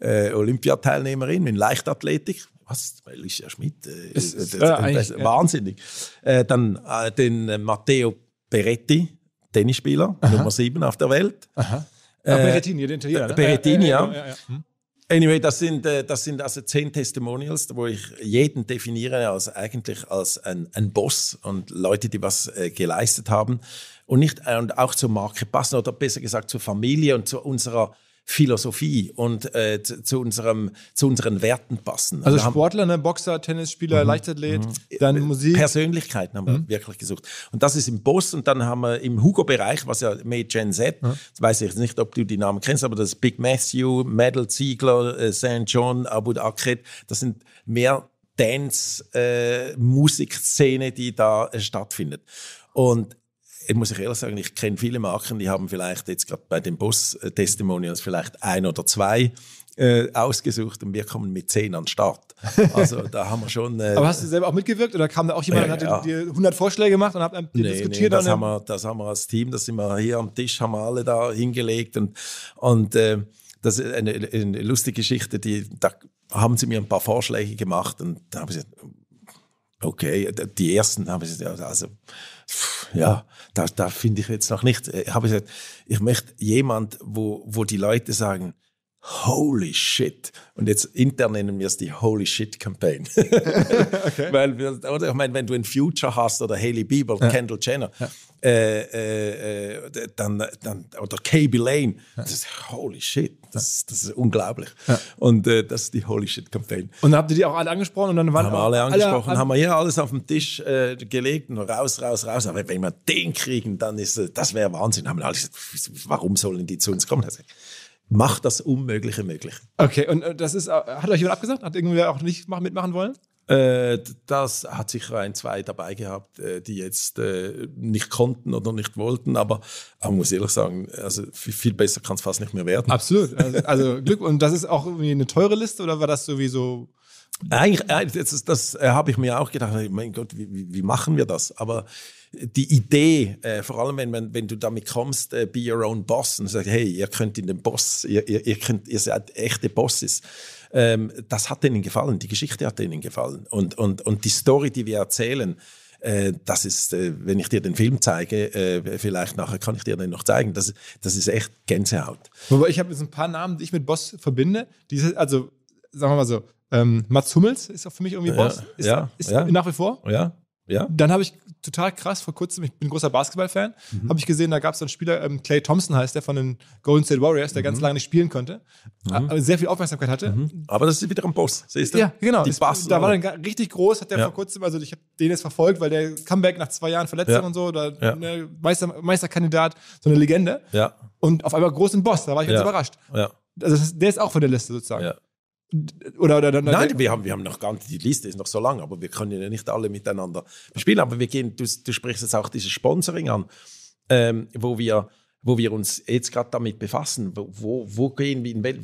äh, Olympiateilnehmerin in Leichtathletik. Was? Alicia Schmidt? Äh, äh ist, wahnsinnig. Ja. dann den Matteo Peretti. Tennisspieler, Aha. Nummer 7 auf der Welt. Aha. Äh, ah, Berrettini, den Italiener. Berettini, ne? ja. ja, ja, ja. Mhm. Anyway, das sind, äh, das sind also zehn Testimonials, wo ich jeden definiere als eigentlich als ein, ein Boss und Leute, die was äh, geleistet haben und nicht und auch zur Marke passen oder besser gesagt zur Familie und zu unserer Philosophie und äh, zu, unserem, zu unseren Werten passen. Also, also Sportler, ne? Boxer, Tennisspieler, mhm. Leichtathlet, mhm. dann Musik. Persönlichkeiten haben wir mhm. wirklich gesucht. Und das ist im Boss und dann haben wir im Hugo-Bereich, was ja mehr Gen Z, mhm. weiß ich nicht, ob du die Namen kennst, aber das ist Big Matthew, Medal Ziegler, äh, St. John, Abu Akret, das sind mehr Dance-Musikszene, äh, die da äh, stattfindet. Und ich muss ich ehrlich sagen, ich kenne viele Marken, die haben vielleicht jetzt gerade bei den boss äh, testimonials vielleicht ein oder zwei äh, ausgesucht und wir kommen mit zehn an den Start. Also da haben wir schon. Äh, Aber hast du selber auch mitgewirkt oder kam da auch jemand äh, und hat ja. dir 100 Vorschläge gemacht und habt nee, diskutiert? Nee, das, haben wir, das haben wir als Team, das sind wir hier am Tisch, haben wir alle da hingelegt und, und äh, das ist eine, eine lustige Geschichte, die, da haben sie mir ein paar Vorschläge gemacht und da haben sie gesagt, okay, die ersten haben sie gesagt, also. Pff, ja, da, da finde ich jetzt noch nicht. Äh, ich habe gesagt, ich möchte jemand, wo, wo die Leute sagen, Holy shit. Und jetzt intern nennen wir es die Holy shit Campaign. okay. Weil, oder, ich meine, wenn du ein Future hast oder Haley Bieber, ja. Kendall Jenner, ja äh, äh, dann, dann, oder KB Lane. Das ist holy shit. Das, das ist unglaublich. Ja. Und äh, das ist die Holy Shit Campaign. Und habt ihr die auch alle angesprochen? Und dann waren haben wir alle angesprochen, alle, haben wir hier alles auf den Tisch äh, gelegt und raus, raus, raus. Aber wenn wir den kriegen, dann ist äh, das wäre Wahnsinn. Haben alle gesagt, warum sollen die zu uns kommen? Also, macht das Unmögliche möglich. Okay, und äh, das ist, hat euch jemand abgesagt? Hat irgendwer auch nicht mitmachen wollen? Äh, das hat sicher ein, zwei dabei gehabt, äh, die jetzt äh, nicht konnten oder nicht wollten, aber man muss ehrlich sagen, also viel, besser kann es fast nicht mehr werden. Absolut. Also, also Glück. Und das ist auch irgendwie eine teure Liste oder war das sowieso? Eigentlich, das, das, habe ich mir auch gedacht, mein Gott, wie, wie machen wir das? Aber die Idee, äh, vor allem wenn, man, wenn du damit kommst, äh, be your own boss und sagst, hey, ihr könnt in den Boss, ihr, ihr, ihr, könnt, ihr seid echte Bosses. Ähm, das hat denen gefallen, die Geschichte hat denen gefallen. Und, und, und die Story, die wir erzählen, äh, das ist, äh, wenn ich dir den Film zeige, äh, vielleicht nachher kann ich dir den noch zeigen, das, das ist echt Gänsehaut. Wobei ich habe jetzt ein paar Namen, die ich mit Boss verbinde. Diese, also, sagen wir mal so, ähm, Mats Hummels ist auch für mich irgendwie Boss. Ja, ist, ja, ist ja. nach wie vor. Ja. Ja? Dann habe ich total krass vor kurzem, ich bin großer Basketball-Fan, mhm. habe ich gesehen, da gab es einen Spieler, ähm, Clay Thompson heißt der, von den Golden State Warriors, der mhm. ganz lange nicht spielen konnte, mhm. äh, sehr viel Aufmerksamkeit hatte. Mhm. Aber das ist wieder ein Boss, siehst du? Ja, genau. Die Bass, da war dann richtig groß, hat der ja. vor kurzem, also ich habe den jetzt verfolgt, weil der Comeback nach zwei Jahren Verletzung ja. und so, da ja. ne, Meister, Meisterkandidat, so eine Legende. Ja. Und auf einmal großen Boss, da war ich ganz überrascht. Ja. Also der ist auch von der Liste sozusagen. Ja. Oder, oder, oder, Nein, wir haben, wir haben noch ganz, die Liste ist noch so lang, aber wir können ja nicht alle miteinander spielen. Aber wir gehen, du, du sprichst jetzt auch dieses Sponsoring an, ähm, wo wir wo wir uns jetzt gerade damit befassen. Wo, wo gehen wir, wel,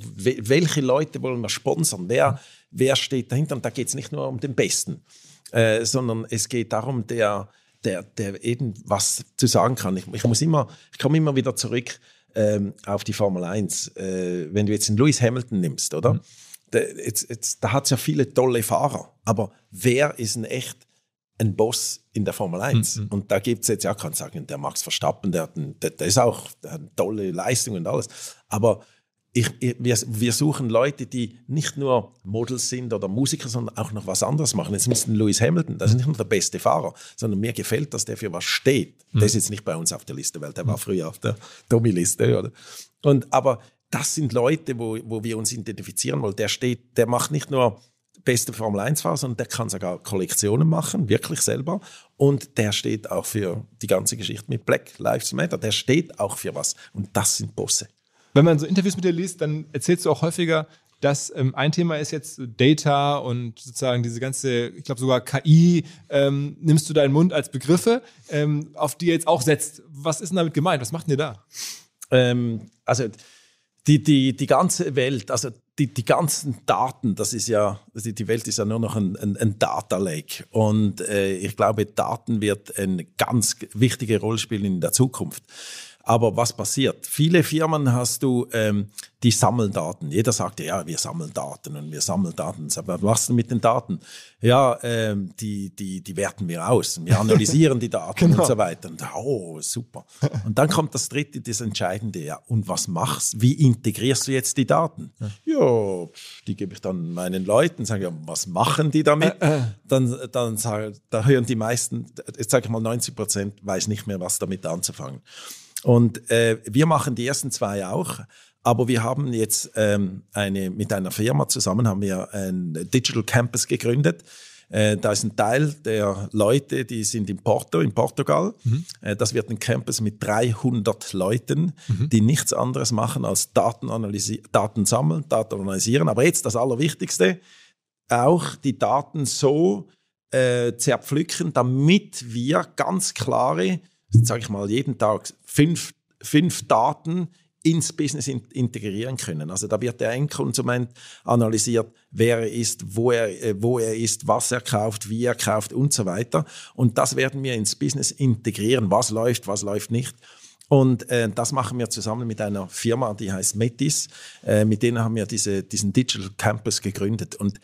welche Leute wollen wir sponsern? Wer, wer steht dahinter? Und da geht es nicht nur um den Besten, äh, sondern es geht darum, der, der, der eben was zu sagen kann. Ich, ich muss immer, ich komme immer wieder zurück ähm, auf die Formel 1. Äh, wenn du jetzt einen Lewis Hamilton nimmst, oder? Mhm da, jetzt, jetzt, da hat es ja viele tolle Fahrer, aber wer ist ein echt ein Boss in der Formel 1? Mhm, mhm. Und da gibt es jetzt, ja, kann sagen, der Max Verstappen, der, hat ein, der, der ist auch der hat tolle Leistung und alles, aber ich, ich, wir, wir, suchen Leute, die nicht nur Models sind oder Musiker, sondern auch noch was anderes machen. Jetzt müssen Lewis Hamilton, das ist nicht nur der beste Fahrer, sondern mir gefällt, dass der für was steht. Mhm. Der ist jetzt nicht bei uns auf der Liste, weil der war früher auf der Dummy-Liste. aber das sind Leute, wo, wo wir uns identifizieren wollen. Der steht, der macht nicht nur beste Formel 1 Fahrer, sondern der kann sogar Kollektionen machen, wirklich selber. Und der steht auch für die ganze Geschichte mit Black Lives Matter. Der steht auch für was. Und das sind Bosse. Wenn man so Interviews mit dir liest, dann erzählst du auch häufiger, dass ähm, ein Thema ist jetzt Data und sozusagen diese ganze, ich glaube sogar KI, ähm, nimmst du deinen Mund als Begriffe, ähm, auf die ihr jetzt auch setzt. Was ist denn damit gemeint? Was macht denn ihr da? Ähm, also die, die, die ganze Welt, also die, die ganzen Daten, das ist ja, die, Welt ist ja nur noch ein, ein, ein Data Lake. Und äh, ich glaube, Daten wird eine ganz wichtige Rolle spielen in der Zukunft. Aber was passiert? Viele Firmen hast du, ähm, die sammeln Daten. Jeder sagt, ja, wir sammeln Daten und wir sammeln Daten. Aber was machst du mit den Daten? Ja, ähm, die, die, die werten wir aus. Wir analysieren die Daten genau. und so weiter. Und, oh, super. Und dann kommt das Dritte, das Entscheidende. Ja, und was machst du? Wie integrierst du jetzt die Daten? Ja, die gebe ich dann meinen Leuten. Sage, ja, was machen die damit? Dann, dann sag, da hören die meisten, jetzt sage ich mal 90 Prozent, weiß nicht mehr, was damit anzufangen. Und äh, wir machen die ersten zwei auch. Aber wir haben jetzt ähm, eine, mit einer Firma zusammen haben wir ein Digital Campus gegründet. Äh, da ist ein Teil der Leute, die sind in Porto, in Portugal. Mhm. Äh, das wird ein Campus mit 300 Leuten, mhm. die nichts anderes machen als Daten, Daten sammeln, Daten analysieren. Aber jetzt das Allerwichtigste, auch die Daten so äh, zerpflücken, damit wir ganz klare sage ich mal, jeden Tag fünf, fünf Daten ins Business in, integrieren können. Also da wird der Endkonsument analysiert, wer er ist, wo er, äh, wo er ist, was er kauft, wie er kauft und so weiter. Und das werden wir ins Business integrieren, was läuft, was läuft nicht. Und äh, das machen wir zusammen mit einer Firma, die heißt Metis. Äh, mit denen haben wir diese, diesen Digital Campus gegründet. Und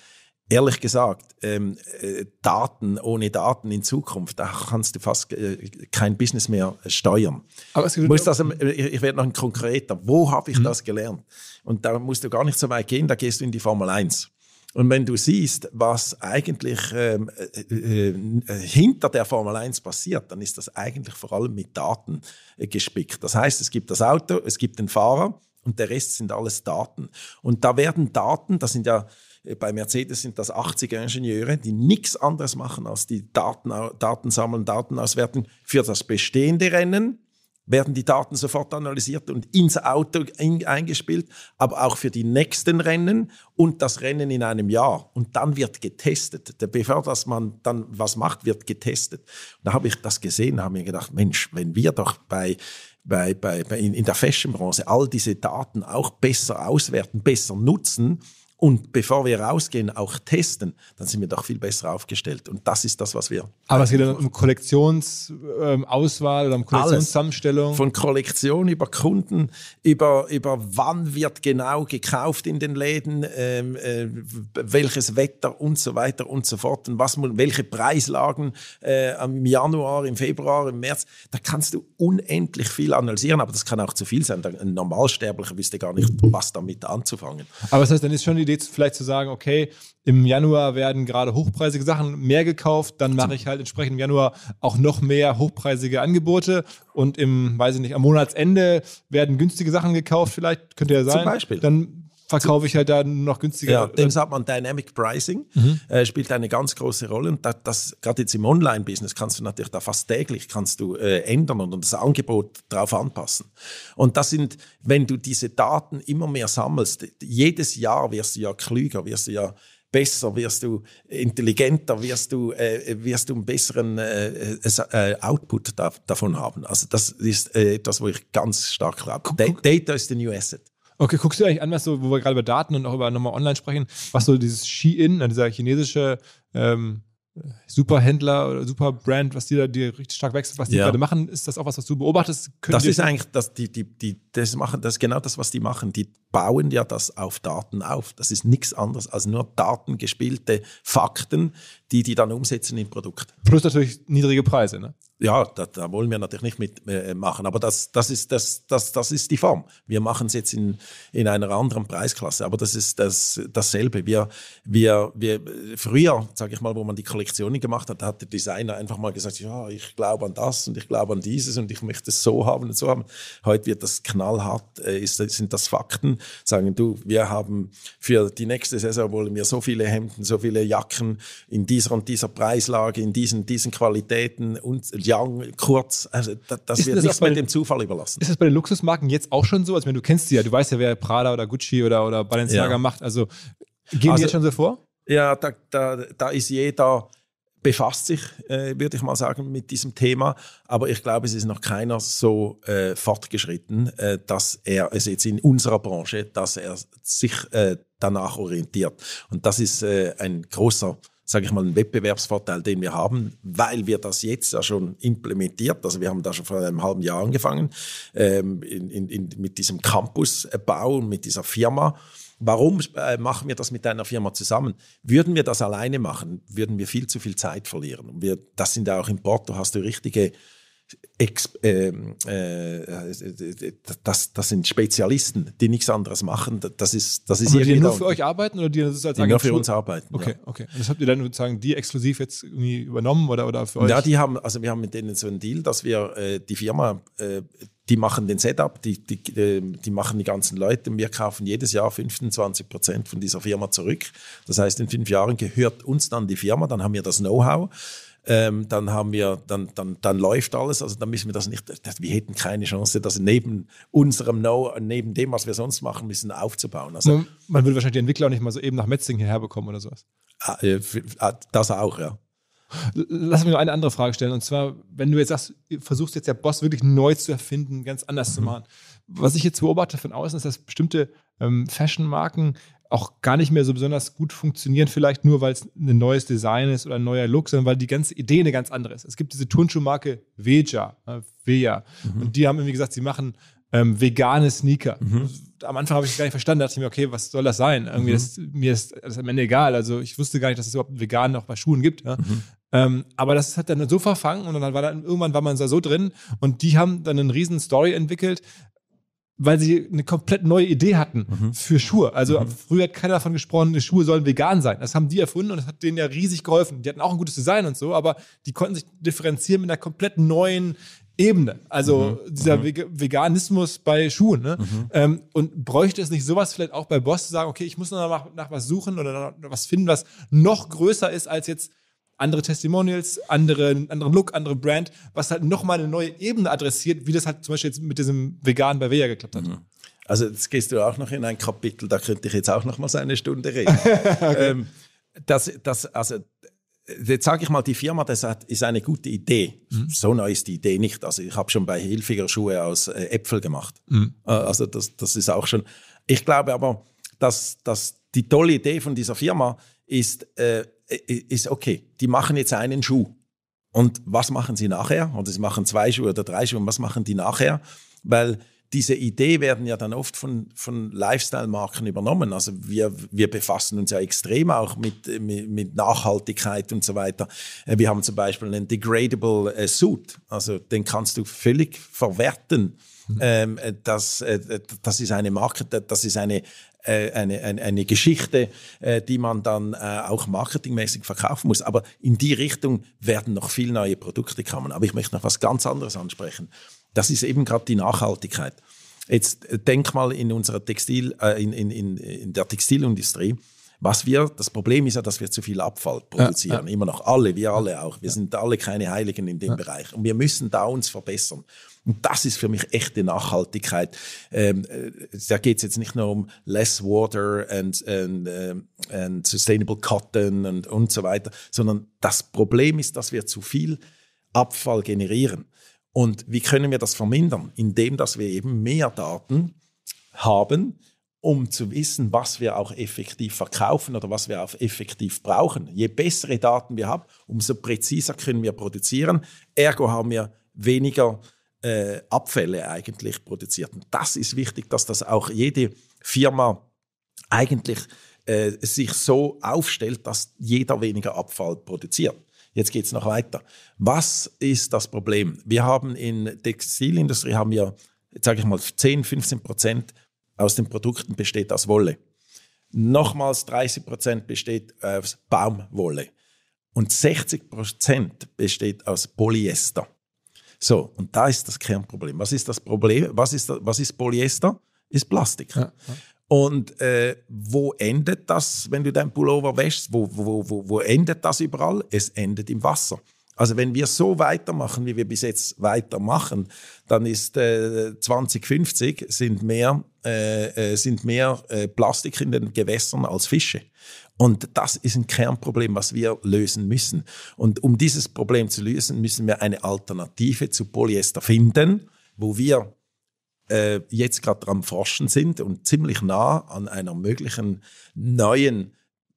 ehrlich gesagt, ähm, äh, Daten ohne Daten in Zukunft, da kannst du fast äh, kein Business mehr steuern. Aber es muss das, äh, ich werde noch ein konkreter. Wo habe ich mhm. das gelernt? Und da musst du gar nicht so weit gehen, da gehst du in die Formel 1. Und wenn du siehst, was eigentlich ähm, äh, äh, äh hinter der Formel 1 passiert, dann ist das eigentlich vor allem mit Daten äh, gespickt. Das heißt, es gibt das Auto, es gibt den Fahrer und der Rest sind alles Daten. Und da werden Daten, das sind ja bei Mercedes sind das 80er Ingenieure, die nichts anderes machen als die Daten, Daten sammeln, Daten auswerten für das bestehende Rennen werden die Daten sofort analysiert und ins Auto in, eingespielt, aber auch für die nächsten Rennen und das Rennen in einem Jahr. Und dann wird getestet. Bevor dass man dann was macht, wird getestet. Und da habe ich das gesehen, habe mir gedacht, Mensch, wenn wir doch bei, bei, bei, in, in der Fashionbranche all diese Daten auch besser auswerten, besser nutzen, und bevor wir rausgehen, auch testen, dann sind wir doch viel besser aufgestellt. Und das ist das, was wir. Aber es geht dann um Kollektionsauswahl ähm, oder um Kollektionszusammenstellung? Von Kollektion über Kunden, über, über wann wird genau gekauft in den Läden, ähm, äh, welches Wetter und so weiter und so fort. Und was, welche Preislagen äh, im Januar, im Februar, im März. Da kannst du unendlich viel analysieren, aber das kann auch zu viel sein. Ein Normalsterblicher wüsste gar nicht, was damit anzufangen. Aber das heißt, dann ist schon die Idee, vielleicht zu sagen, okay, im Januar werden gerade hochpreisige Sachen mehr gekauft, dann mache ich halt entsprechend im Januar auch noch mehr hochpreisige Angebote und im, weiß ich nicht, am Monatsende werden günstige Sachen gekauft, vielleicht könnte ja sein. Zum Beispiel. Dann verkaufe ich halt dann noch günstiger. Ja, dem sagt man Dynamic Pricing, mhm. äh, spielt eine ganz große Rolle. Und das, das gerade jetzt im Online-Business kannst du natürlich da fast täglich kannst du äh, ändern und, und das Angebot darauf anpassen. Und das sind, wenn du diese Daten immer mehr sammelst, jedes Jahr wirst du ja klüger, wirst du ja besser, wirst du intelligenter, wirst du, äh, wirst du einen besseren äh, äh, äh Output da, davon haben. Also das ist etwas, äh, wo ich ganz stark glaube. Data ist the new asset. Okay, guckst du dir eigentlich an, was so, wo wir gerade über Daten und auch über nochmal online sprechen, was so dieses Shein, also dieser chinesische ähm, Superhändler oder Superbrand, was die da die richtig stark wächst, was die ja. gerade machen, ist das auch was, was du beobachtest? Können das ist eigentlich, dass die, die, die, das machen, das ist genau das, was die machen. Die bauen ja das auf Daten auf. Das ist nichts anderes als nur datengespielte Fakten, die die dann umsetzen in Produkte. Plus natürlich niedrige Preise, ne? Ja, da, da wollen wir natürlich nicht mitmachen, äh, aber das, das, ist, das, das, das ist die Form. Wir machen es jetzt in, in einer anderen Preisklasse, aber das ist das, dasselbe. Wir, wir, wir, früher, sage ich mal, wo man die Kollektionen gemacht hat, hat der Designer einfach mal gesagt, ja, ich glaube an das und ich glaube an dieses und ich möchte es so haben und so haben. Heute wird das knallhart, äh, ist, sind das Fakten sagen, du, wir haben für die nächste Saison wollen wir so viele Hemden, so viele Jacken in dieser und dieser Preislage, in diesen, diesen Qualitäten und lang, kurz. Also das, das wird das nichts mehr dem Zufall überlassen. Ist das bei den Luxusmarken jetzt auch schon so? Also, wenn du kennst sie ja, du weißt ja, wer Prada oder Gucci oder, oder Balenciaga ja. macht. Also gehen also, die jetzt schon so vor? Ja, da, da, da ist jeder befasst sich, äh, würde ich mal sagen, mit diesem Thema. Aber ich glaube, es ist noch keiner so äh, fortgeschritten, äh, dass er es jetzt in unserer Branche, dass er sich äh, danach orientiert. Und das ist äh, ein großer sage ich mal, ein Wettbewerbsvorteil, den wir haben, weil wir das jetzt ja schon implementiert, also wir haben da schon vor einem halben Jahr angefangen ähm, in, in, in, mit diesem Campusbau und mit dieser Firma Warum äh, machen wir das mit einer Firma zusammen? Würden wir das alleine machen, würden wir viel zu viel Zeit verlieren. wir, das sind auch in Porto, hast du richtige ähm, äh, äh, das, das sind Spezialisten, die nichts anderes machen. Das ist, das ist die nur für euch arbeiten oder die das als Die nur für uns arbeiten. Okay, ja. okay. Und das habt ihr dann sozusagen die exklusiv jetzt irgendwie übernommen oder, oder für euch? Ja, die haben, also wir haben mit denen so einen Deal, dass wir äh, die Firma, äh, die machen den Setup, die, die, ähm, die machen die ganzen Leute und wir kaufen jedes Jahr 25 Prozent von dieser Firma zurück. Das heißt, in fünf Jahren gehört uns dann die Firma, dann haben wir das Know-how ähm, dann haben wir, dann, dann, dann läuft alles. Also dann müssen wir das nicht, wir hätten keine Chance, das neben unserem No, neben dem, was wir sonst machen müssen, aufzubauen. Also, man, man würde wahrscheinlich die Entwickler auch nicht mal so eben nach Metzing hierher bekommen oder sowas. Ah, äh, ah, das auch, ja. Lass mich noch eine andere Frage stellen. Und zwar, wenn du jetzt sagst, versuchst jetzt der Boss wirklich neu zu erfinden, ganz anders mhm. zu machen. Was ich jetzt beobachte von außen, ist, dass bestimmte ähm, Fashion-Marken auch gar nicht mehr so besonders gut funktionieren, vielleicht nur, weil es ein neues Design ist oder ein neuer Look, sondern weil die ganze Idee eine ganz andere ist. Es gibt diese Turnschuhmarke Veja, äh, Veja. Mhm. Und die haben irgendwie gesagt, sie machen ähm, vegane Sneaker. Mhm. Am Anfang habe ich es gar nicht verstanden, da dachte ich mir, okay, was soll das sein? Irgendwie, mhm. das, mir ist das am Ende egal. Also ich wusste gar nicht, dass es überhaupt vegan auch bei Schuhen gibt. Ja? Mhm. Ähm, aber das hat dann so verfangen und dann war dann irgendwann war man da so drin und die haben dann eine riesen Story entwickelt, weil sie eine komplett neue Idee hatten mhm. für Schuhe. Also mhm. früher hat keiner davon gesprochen, die Schuhe sollen vegan sein. Das haben die erfunden und das hat denen ja riesig geholfen. Die hatten auch ein gutes Design und so, aber die konnten sich differenzieren mit einer komplett neuen Ebene. Also mhm. dieser mhm. Veganismus bei Schuhen. Ne? Mhm. Ähm, und bräuchte es nicht sowas vielleicht auch bei Boss zu sagen, okay, ich muss noch nach, nach was suchen oder nach, was finden, was noch größer ist als jetzt andere Testimonials, andere, anderen Look, andere Brand, was halt nochmal eine neue Ebene adressiert, wie das halt zum Beispiel jetzt mit diesem Vegan bei Veja geklappt hat. Mhm. Also jetzt gehst du auch noch in ein Kapitel, da könnte ich jetzt auch noch mal so eine Stunde reden. okay. ähm, das, das, also jetzt sage ich mal, die Firma, das hat, ist eine gute Idee. Mhm. So neu ist die Idee nicht. Also ich habe schon bei Hilfiger Schuhe aus äh, Äpfel gemacht. Mhm. Äh, also das, das ist auch schon. Ich glaube aber, dass, dass die tolle Idee von dieser Firma ist, äh, ist okay. Die machen jetzt einen Schuh. Und was machen sie nachher? Oder sie machen zwei Schuhe oder drei Schuhe. Und was machen die nachher? Weil diese Idee werden ja dann oft von, von Lifestyle-Marken übernommen. Also wir, wir befassen uns ja extrem auch mit, mit, mit Nachhaltigkeit und so weiter. Äh, wir haben zum Beispiel einen degradable äh, Suit. Also den kannst du völlig verwerten. Mhm. Ähm, äh, das, äh, äh, das ist eine Marke, das ist eine, äh, eine, eine, eine Geschichte, äh, die man dann äh, auch marketingmäßig verkaufen muss. Aber in die Richtung werden noch viel neue Produkte kommen. Aber ich möchte noch was ganz anderes ansprechen. Das ist eben gerade die Nachhaltigkeit. Jetzt denk mal in unserer Textil, in, in, in der Textilindustrie was wir, das Problem ist ja, dass wir zu viel Abfall produzieren, ja, immer noch alle, wir alle auch. Wir sind alle keine Heiligen in dem Bereich und wir müssen da uns verbessern. Und das ist für mich echte Nachhaltigkeit. Ähm, äh, da geht es jetzt nicht nur um less water and, and, äh, and sustainable cotton und, und so weiter, sondern das Problem ist, dass wir zu viel Abfall generieren. Und wie können wir das vermindern? Indem, dass wir eben mehr Daten haben, um zu wissen, was wir auch effektiv verkaufen oder was wir auch effektiv brauchen. Je bessere Daten wir haben, umso präziser können wir produzieren. Ergo haben wir weniger äh, Abfälle eigentlich produziert. Und das ist wichtig, dass das auch jede Firma eigentlich äh, sich so aufstellt, dass jeder weniger Abfall produziert. Jetzt geht es noch weiter. Was ist das Problem? Wir haben in der Textilindustrie haben wir, sage ich mal, 10, 15 Prozent aus den Produkten besteht aus Wolle. Nochmals 30 Prozent besteht aus Baumwolle. Und 60 Prozent besteht aus Polyester. So, und da ist das Kernproblem. Was ist das Problem? Was ist, das, was ist Polyester? Ist Plastik. Ja, ja. Und äh, wo endet das, wenn du deinen Pullover wäschst? Wo, wo, wo, wo endet das überall? Es endet im Wasser. Also wenn wir so weitermachen, wie wir bis jetzt weitermachen, dann ist äh, 2050 sind mehr, äh, äh, sind mehr äh, Plastik in den Gewässern als Fische. Und das ist ein Kernproblem, was wir lösen müssen. Und um dieses Problem zu lösen, müssen wir eine Alternative zu Polyester finden, wo wir äh, jetzt gerade dran forschen sind und ziemlich nah an einer möglichen neuen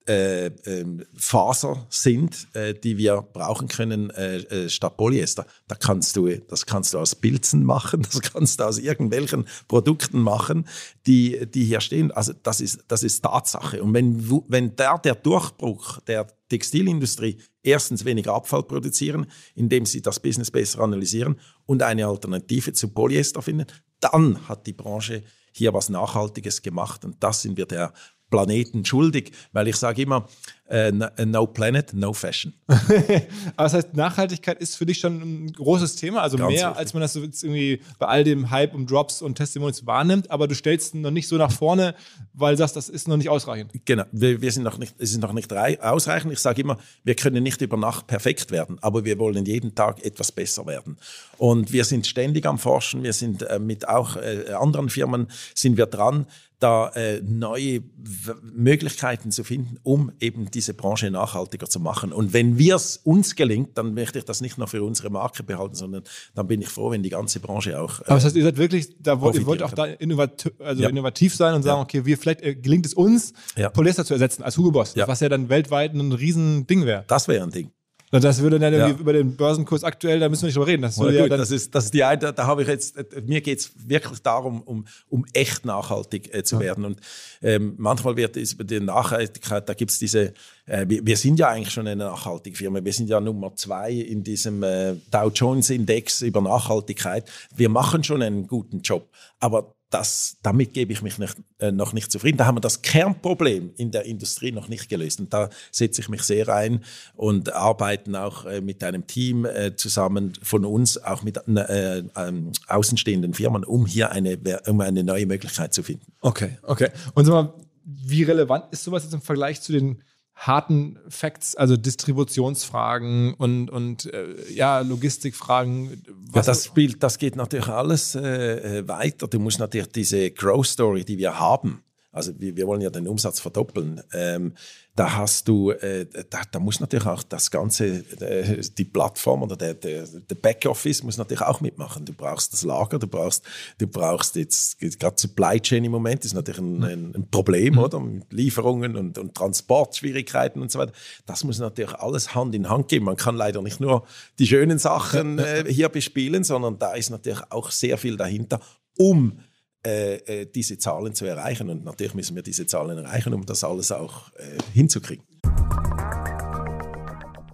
äh, ähm, Faser sind, äh, die wir brauchen können äh, äh, statt Polyester. Da kannst du, das kannst du aus Pilzen machen, das kannst du aus irgendwelchen Produkten machen, die, die hier stehen. Also das ist, das ist Tatsache. Und wenn, wenn da der Durchbruch der Textilindustrie erstens weniger Abfall produzieren, indem sie das Business besser analysieren und eine Alternative zu Polyester finden, dann hat die Branche hier was Nachhaltiges gemacht und das sind wir der Planeten schuldig, weil ich sage immer, äh, no planet, no fashion. Aber also das heißt, Nachhaltigkeit ist für dich schon ein großes Thema, also Ganz mehr, richtig. als man das jetzt irgendwie bei all dem Hype um Drops und Testimonials wahrnimmt, aber du stellst noch nicht so nach vorne, weil du sagst, das ist noch nicht ausreichend. Genau, wir, wir sind noch nicht, es ist noch nicht ausreichend. Ich sage immer, wir können nicht über Nacht perfekt werden, aber wir wollen jeden Tag etwas besser werden. Und wir sind ständig am Forschen, wir sind äh, mit auch äh, anderen Firmen sind wir dran, da äh, neue w Möglichkeiten zu finden, um eben diese Branche nachhaltiger zu machen. Und wenn wir es uns gelingt, dann möchte ich das nicht nur für unsere Marke behalten, sondern dann bin ich froh, wenn die ganze Branche auch. Äh, Aber das heißt, ihr seid wirklich, da wollt, ihr wollt auch da innovativ, also ja. innovativ sein und sagen, ja. okay, wir vielleicht äh, gelingt es uns, ja. Polyester zu ersetzen als Hugo Boss, was ja dann weltweit ein Riesending wäre. Das wäre ein Ding. Und Das würde dann irgendwie ja. über den Börsenkurs aktuell, da müssen wir nicht drüber reden. Das, gut, ja das, ist, das ist die eine, da, da habe ich jetzt, mir geht es wirklich darum, um, um echt nachhaltig äh, zu ja. werden. Und ähm, manchmal wird es über die Nachhaltigkeit, da gibt es diese, äh, wir, wir, sind ja eigentlich schon eine nachhaltige Firma, wir sind ja Nummer zwei in diesem äh, Dow Jones Index über Nachhaltigkeit. Wir machen schon einen guten Job, aber das, damit gebe ich mich nicht, äh, noch nicht zufrieden. Da haben wir das Kernproblem in der Industrie noch nicht gelöst. Und da setze ich mich sehr ein und arbeiten auch äh, mit einem Team äh, zusammen von uns, auch mit äh, ähm, außenstehenden Firmen, um hier eine, um eine neue Möglichkeit zu finden. Okay, okay. Und sag mal, wie relevant ist sowas jetzt im Vergleich zu den harten Facts, also Distributionsfragen und, und äh, ja, Logistikfragen. ja, das spielt, das geht natürlich alles äh, äh, weiter. Du musst natürlich diese Growth Story, die wir haben, also wir, wir wollen ja den Umsatz verdoppeln, ähm, da hast du, äh, da, da, muss natürlich auch das Ganze, äh, die Plattform oder der, der, der, Backoffice muss natürlich auch mitmachen. Du brauchst das Lager, du brauchst, du brauchst jetzt, gerade Supply Chain im Moment ist natürlich ein, ein, ein Problem, mhm. oder? Mit Lieferungen und, und, Transportschwierigkeiten und so weiter. Das muss natürlich alles Hand in Hand gehen. Man kann leider nicht nur die schönen Sachen äh, hier bespielen, sondern da ist natürlich auch sehr viel dahinter, um äh, äh, diese Zahlen zu erreichen. Und natürlich müssen wir diese Zahlen erreichen, um das alles auch äh, hinzukriegen.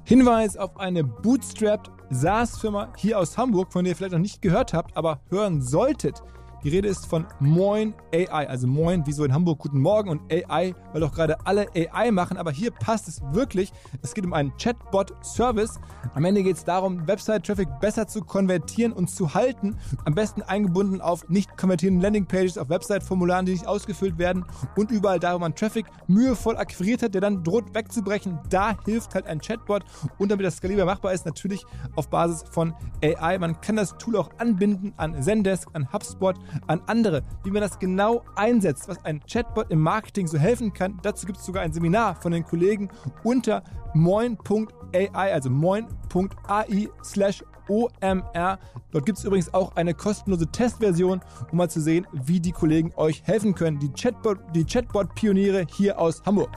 Hinweis auf eine Bootstrapped SaaS-Firma hier aus Hamburg, von der ihr vielleicht noch nicht gehört habt, aber hören solltet. Die Rede ist von Moin AI, also Moin wie so in Hamburg Guten Morgen und AI, weil auch gerade alle AI machen, aber hier passt es wirklich. Es geht um einen Chatbot-Service. Am Ende geht es darum, Website-Traffic besser zu konvertieren und zu halten. Am besten eingebunden auf nicht konvertierenden Landingpages, auf Website-Formularen, die nicht ausgefüllt werden und überall da, wo man Traffic mühevoll akquiriert hat, der dann droht wegzubrechen. Da hilft halt ein Chatbot und damit das skalierbar machbar ist, natürlich auf Basis von AI. Man kann das Tool auch anbinden an Zendesk, an HubSpot, an andere, wie man das genau einsetzt, was ein Chatbot im Marketing so helfen kann. Dazu gibt es sogar ein Seminar von den Kollegen unter moin.ai, also moin.ai slash OMR. Dort gibt es übrigens auch eine kostenlose Testversion, um mal zu sehen, wie die Kollegen euch helfen können. Die Chatbot-Pioniere die Chatbot hier aus Hamburg.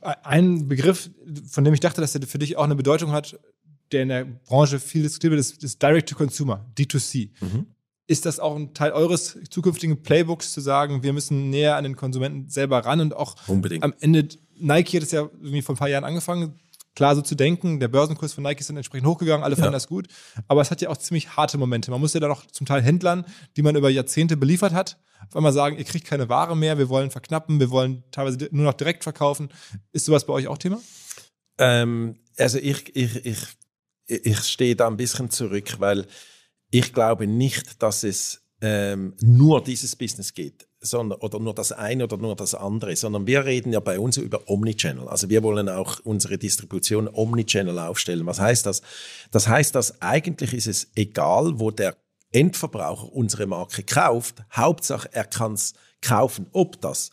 Ein Begriff, von dem ich dachte, dass er für dich auch eine Bedeutung hat, der in der Branche viel diskutiert wird, ist, ist Direct-to-Consumer, D2C. Mhm. Ist das auch ein Teil eures zukünftigen Playbooks, zu sagen, wir müssen näher an den Konsumenten selber ran und auch Unbedingt. am Ende, Nike hat es ja irgendwie vor ein paar Jahren angefangen, klar so zu denken. Der Börsenkurs von Nike ist dann entsprechend hochgegangen, alle fanden ja. das gut. Aber es hat ja auch ziemlich harte Momente. Man muss ja dann auch zum Teil Händlern, die man über Jahrzehnte beliefert hat, auf einmal sagen, ihr kriegt keine Ware mehr, wir wollen verknappen, wir wollen teilweise nur noch direkt verkaufen. Ist sowas bei euch auch Thema? Ähm, also ich, ich, ich ich stehe da ein bisschen zurück, weil ich glaube nicht, dass es ähm, nur dieses Business geht sondern, oder nur das eine oder nur das andere, sondern wir reden ja bei uns über Omnichannel. Also wir wollen auch unsere Distribution Omnichannel aufstellen. Was heißt das? Das heißt, dass eigentlich ist es egal, wo der Endverbraucher unsere Marke kauft. Hauptsache, er kann es kaufen. Ob das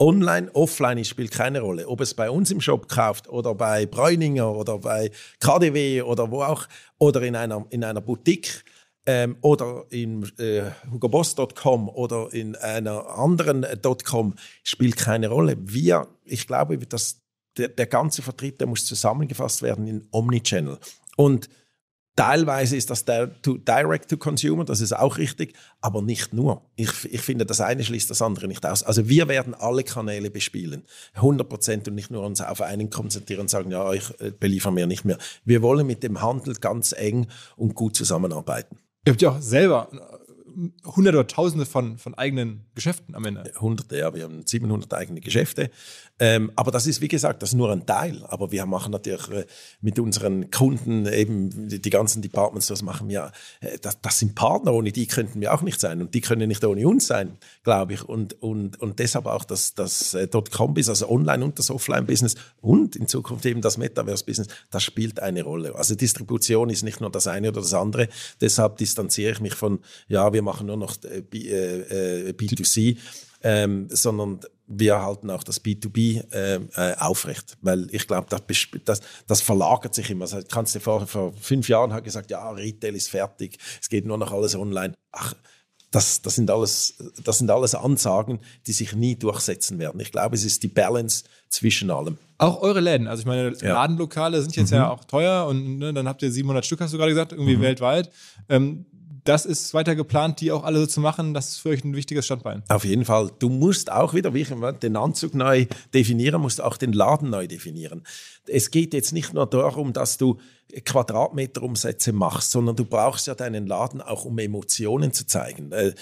Online, offline spielt keine Rolle. Ob es bei uns im Shop kauft oder bei Bräuninger oder bei KDW oder wo auch oder in einer, in einer Boutique ähm, oder in äh, hugoboss.com oder in einer anderen äh, .com spielt keine Rolle. Wir, ich glaube, dass der, der ganze Vertrieb, der muss zusammengefasst werden in Omnichannel. Und Teilweise ist das Direct to Consumer, das ist auch richtig, aber nicht nur. Ich, ich finde, das eine schließt das andere nicht aus. Also wir werden alle Kanäle bespielen, 100 Prozent und nicht nur uns auf einen konzentrieren und sagen, ja, ich äh, beliefer mir nicht mehr. Wir wollen mit dem Handel ganz eng und gut zusammenarbeiten. Ihr habt ja auch selber hunderte oder tausende von, von eigenen Geschäften am Ende. Hunderte, ja, wir haben 700 eigene Geschäfte. Ähm, aber das ist, wie gesagt, das ist nur ein Teil. Aber wir machen natürlich äh, mit unseren Kunden eben die, ganzen Departments, das machen wir, äh, das, das sind Partner, ohne die könnten wir auch nicht sein. Und die können nicht ohne uns sein, glaube ich. Und, und, und deshalb auch das, das äh, Dotcom-Business, also Online- und das Offline-Business und in Zukunft eben das Metaverse-Business, das spielt eine Rolle. Also Distribution ist nicht nur das eine oder das andere. Deshalb distanziere ich mich von, ja, wir machen nur noch äh, B2C, äh, äh, ähm, sondern wir halten auch das B2B ähm, äh, aufrecht, weil ich glaube, das, das, das, verlagert sich immer. Also, kannst du vor, vor fünf Jahren hat gesagt, ja, Retail ist fertig, es geht nur noch alles online. Ach, das, das, sind alles, das sind alles Ansagen, die sich nie durchsetzen werden. Ich glaube, es ist die Balance zwischen allem. Auch eure Läden. Also ich meine, ja. Ladenlokale sind jetzt mhm. ja auch teuer und ne, dann habt ihr 700 Stück, hast du gerade gesagt, irgendwie mhm. weltweit. Ähm, das ist weiter geplant, die auch alle so zu machen. Das ist für euch ein wichtiges Standbein. Auf jeden Fall. Du musst auch wieder, wie ich immer, den Anzug neu definieren, musst auch den Laden neu definieren es geht jetzt nicht nur darum, dass du Quadratmeterumsätze machst, sondern du brauchst ja deinen Laden auch, um Emotionen zu zeigen. Äh,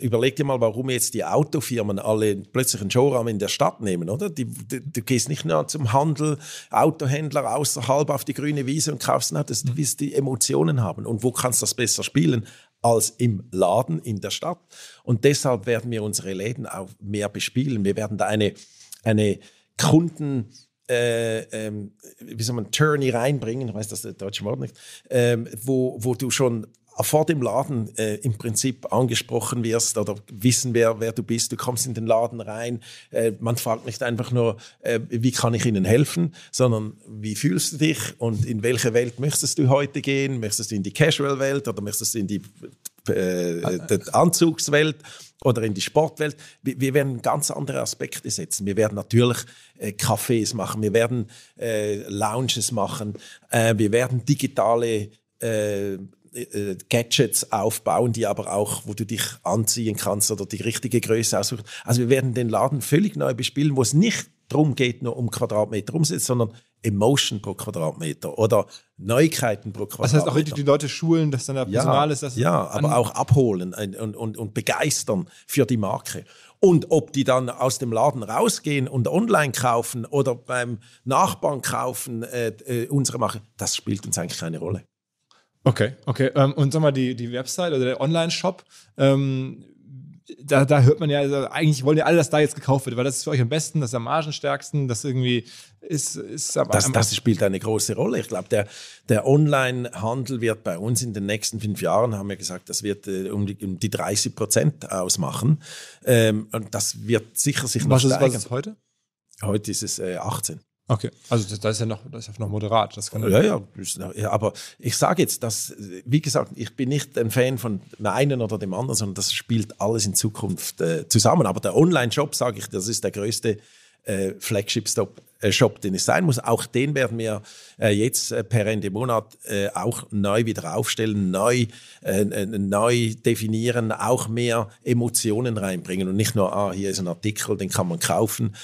überleg dir mal, warum jetzt die Autofirmen alle plötzlich einen Showraum in der Stadt nehmen, oder? Die, die, du gehst nicht nur zum Handel, Autohändler außerhalb auf die grüne Wiese und kaufst ein Auto, du mhm. willst die Emotionen haben. Und wo kannst du das besser spielen? als im Laden in der Stadt. Und deshalb werden wir unsere Läden auch mehr bespielen. Wir werden da eine, eine Kunden- äh, ähm, wie soll man, Tourney reinbringen, ich weiß das der deutsche Wort nicht, ähm, wo, wo du schon vor dem Laden äh, im Prinzip angesprochen wirst oder wissen, wer, wer du bist. Du kommst in den Laden rein. Äh, man fragt nicht einfach nur, äh, wie kann ich Ihnen helfen, sondern wie fühlst du dich und in welche Welt möchtest du heute gehen? Möchtest du in die Casual-Welt oder möchtest du in die, äh, ah, äh. die Anzugswelt? oder in die Sportwelt. Wir, wir, werden ganz andere Aspekte setzen. Wir werden natürlich äh, Cafés machen, wir werden äh, Lounges machen, äh, wir werden digitale äh, äh, Gadgets aufbauen, die aber auch, wo du dich anziehen kannst oder die richtige Größe aussuchen. Also wir werden den Laden völlig neu bespielen, wo es nicht darum geht nur um Quadratmeter Umsatz, sondern Emotion pro Quadratmeter oder Neuigkeiten pro Quadratmeter. Das heißt auch richtig die Leute schulen, dass dann da Personal ja, ist. Das ja, aber auch abholen und, und, und begeistern für die Marke. Und ob die dann aus dem Laden rausgehen und online kaufen oder beim Nachbarn kaufen, äh, äh, unsere Marke, das spielt uns eigentlich keine Rolle. Okay, okay. Ähm, und sag mal, die, die Website oder der Online-Shop, ähm, da, da hört man ja, also eigentlich wollen ja alle, dass da jetzt gekauft wird, weil das ist für euch am besten, das ist am margenstärksten, das irgendwie ist, ist am, das, das spielt eine große Rolle. Ich glaube, der, der Online-Handel wird bei uns in den nächsten fünf Jahren, haben wir gesagt, das wird äh, um, die, um die 30 Prozent ausmachen. Ähm, und das wird sicher sich noch was steigern. Ist, was ist heute? Heute ist es äh, 18. Okay, also das ist ja noch, das ist noch moderat. Das kann ja, ja, ja, aber ich sage jetzt, dass, wie gesagt, ich bin nicht ein Fan von dem einen oder dem anderen, sondern das spielt alles in Zukunft äh, zusammen. Aber der Online-Shop, sage ich, das ist der größte äh, Flagship-Stop äh, Shop, den es sein muss. Auch den werden wir äh, jetzt äh, per Ende Monat auch neu wieder aufstellen, neu, neu definieren, auch mehr Emotionen reinbringen und nicht nur, ah, hier ist ein Artikel, den kann man kaufen,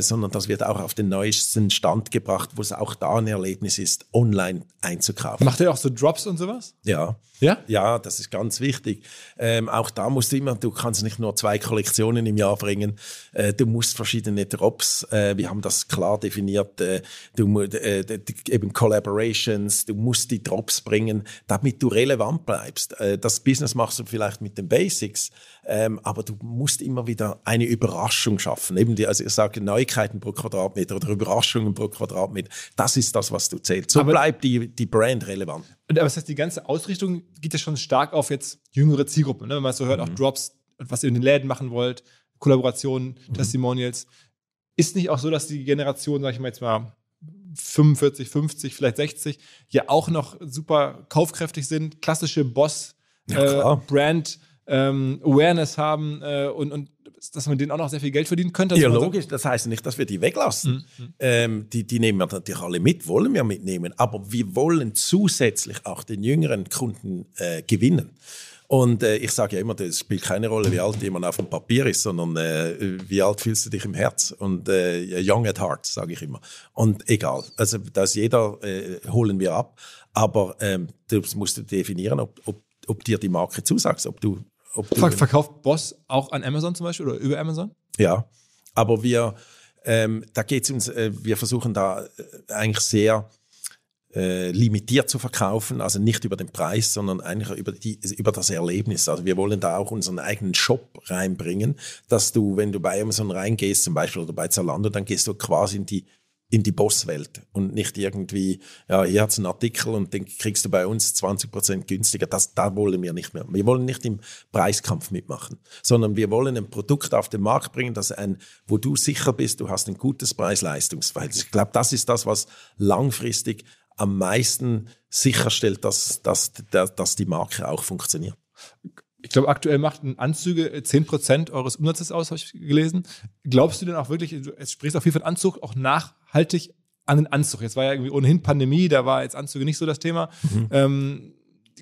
sondern das wird auch auf den neuesten Stand gebracht, wo es auch da ein Erlebnis ist, online einzukaufen. Macht ihr auch so Drops und sowas? Ja. Ja? Ja, das ist ganz wichtig. Ähm, auch da musst du immer, du kannst nicht nur zwei Kollektionen im Jahr bringen. Äh, du musst verschiedene Drops, äh, wir haben das klar definiert, äh, du, äh, eben Collaborations, du musst die Drops bringen, damit du relevant bleibst. Äh, das Business machst du vielleicht mit den Basics, ähm, aber du musst immer wieder eine Überraschung schaffen. Eben, die, also ich sage Neuigkeiten pro Quadratmeter oder Überraschungen pro Quadratmeter. Das ist das, was du zählst. So aber bleibt die, die Brand relevant. Und, aber das heißt, die ganze Ausrichtung geht ja schon stark auf jetzt jüngere Zielgruppen. Ne? Wenn man so hört, mhm. auch Drops, was ihr in den Läden machen wollt, Kollaborationen, mhm. Testimonials. Ist nicht auch so, dass die Generation, sag ich mal jetzt mal, 45, 50, vielleicht 60, ja auch noch super kaufkräftig sind, klassische Boss-Brand. Ja, ähm, Awareness haben äh, und, und dass man denen auch noch sehr viel Geld verdienen könnte. Also ja, logisch. Sagt, das heißt nicht, dass wir die weglassen. Mhm. Ähm, die, die nehmen wir natürlich alle mit, wollen wir mitnehmen. Aber wir wollen zusätzlich auch den jüngeren Kunden äh, gewinnen. Und äh, ich sage ja immer, das spielt keine Rolle, wie alt jemand auf dem Papier ist, sondern äh, wie alt fühlst du dich im Herz. Und äh, young at heart, sage ich immer. Und egal, also dass jeder äh, holen wir ab. Aber ähm, das musst definieren, ob, ob, ob dir die Marke zusagt, ob du Ver verkauft Boss auch an Amazon zum Beispiel oder über Amazon? Ja, aber wir, ähm, da geht's uns, äh, wir versuchen da äh, eigentlich sehr äh, limitiert zu verkaufen, also nicht über den Preis, sondern eigentlich über, die, über das Erlebnis. Also wir wollen da auch unseren eigenen Shop reinbringen, dass du, wenn du bei Amazon reingehst, zum Beispiel oder bei Zalando, dann gehst du quasi in die in die Bosswelt und nicht irgendwie, ja, hier hat es einen Artikel und den kriegst du bei uns 20% günstiger. Das, da wollen wir nicht mehr. Wir wollen nicht im Preiskampf mitmachen, sondern wir wollen ein Produkt auf den Markt bringen, das ein, wo du sicher bist, du hast ein gutes Preis-Leistungsverhältnis. Ich glaube, das ist das, was langfristig am meisten sicherstellt, dass, dass, dass die Marke auch funktioniert. Ich glaube, aktuell machten Anzüge 10% äh, eures Umsatzes aus, habe ich gelesen. Glaubst du denn auch wirklich, du sprichst auch viel von Anzug, auch nach halte dich an den Anzug. Jetzt war ja irgendwie ohnehin Pandemie, da war jetzt Anzüge nicht so das Thema. Mhm. Ähm,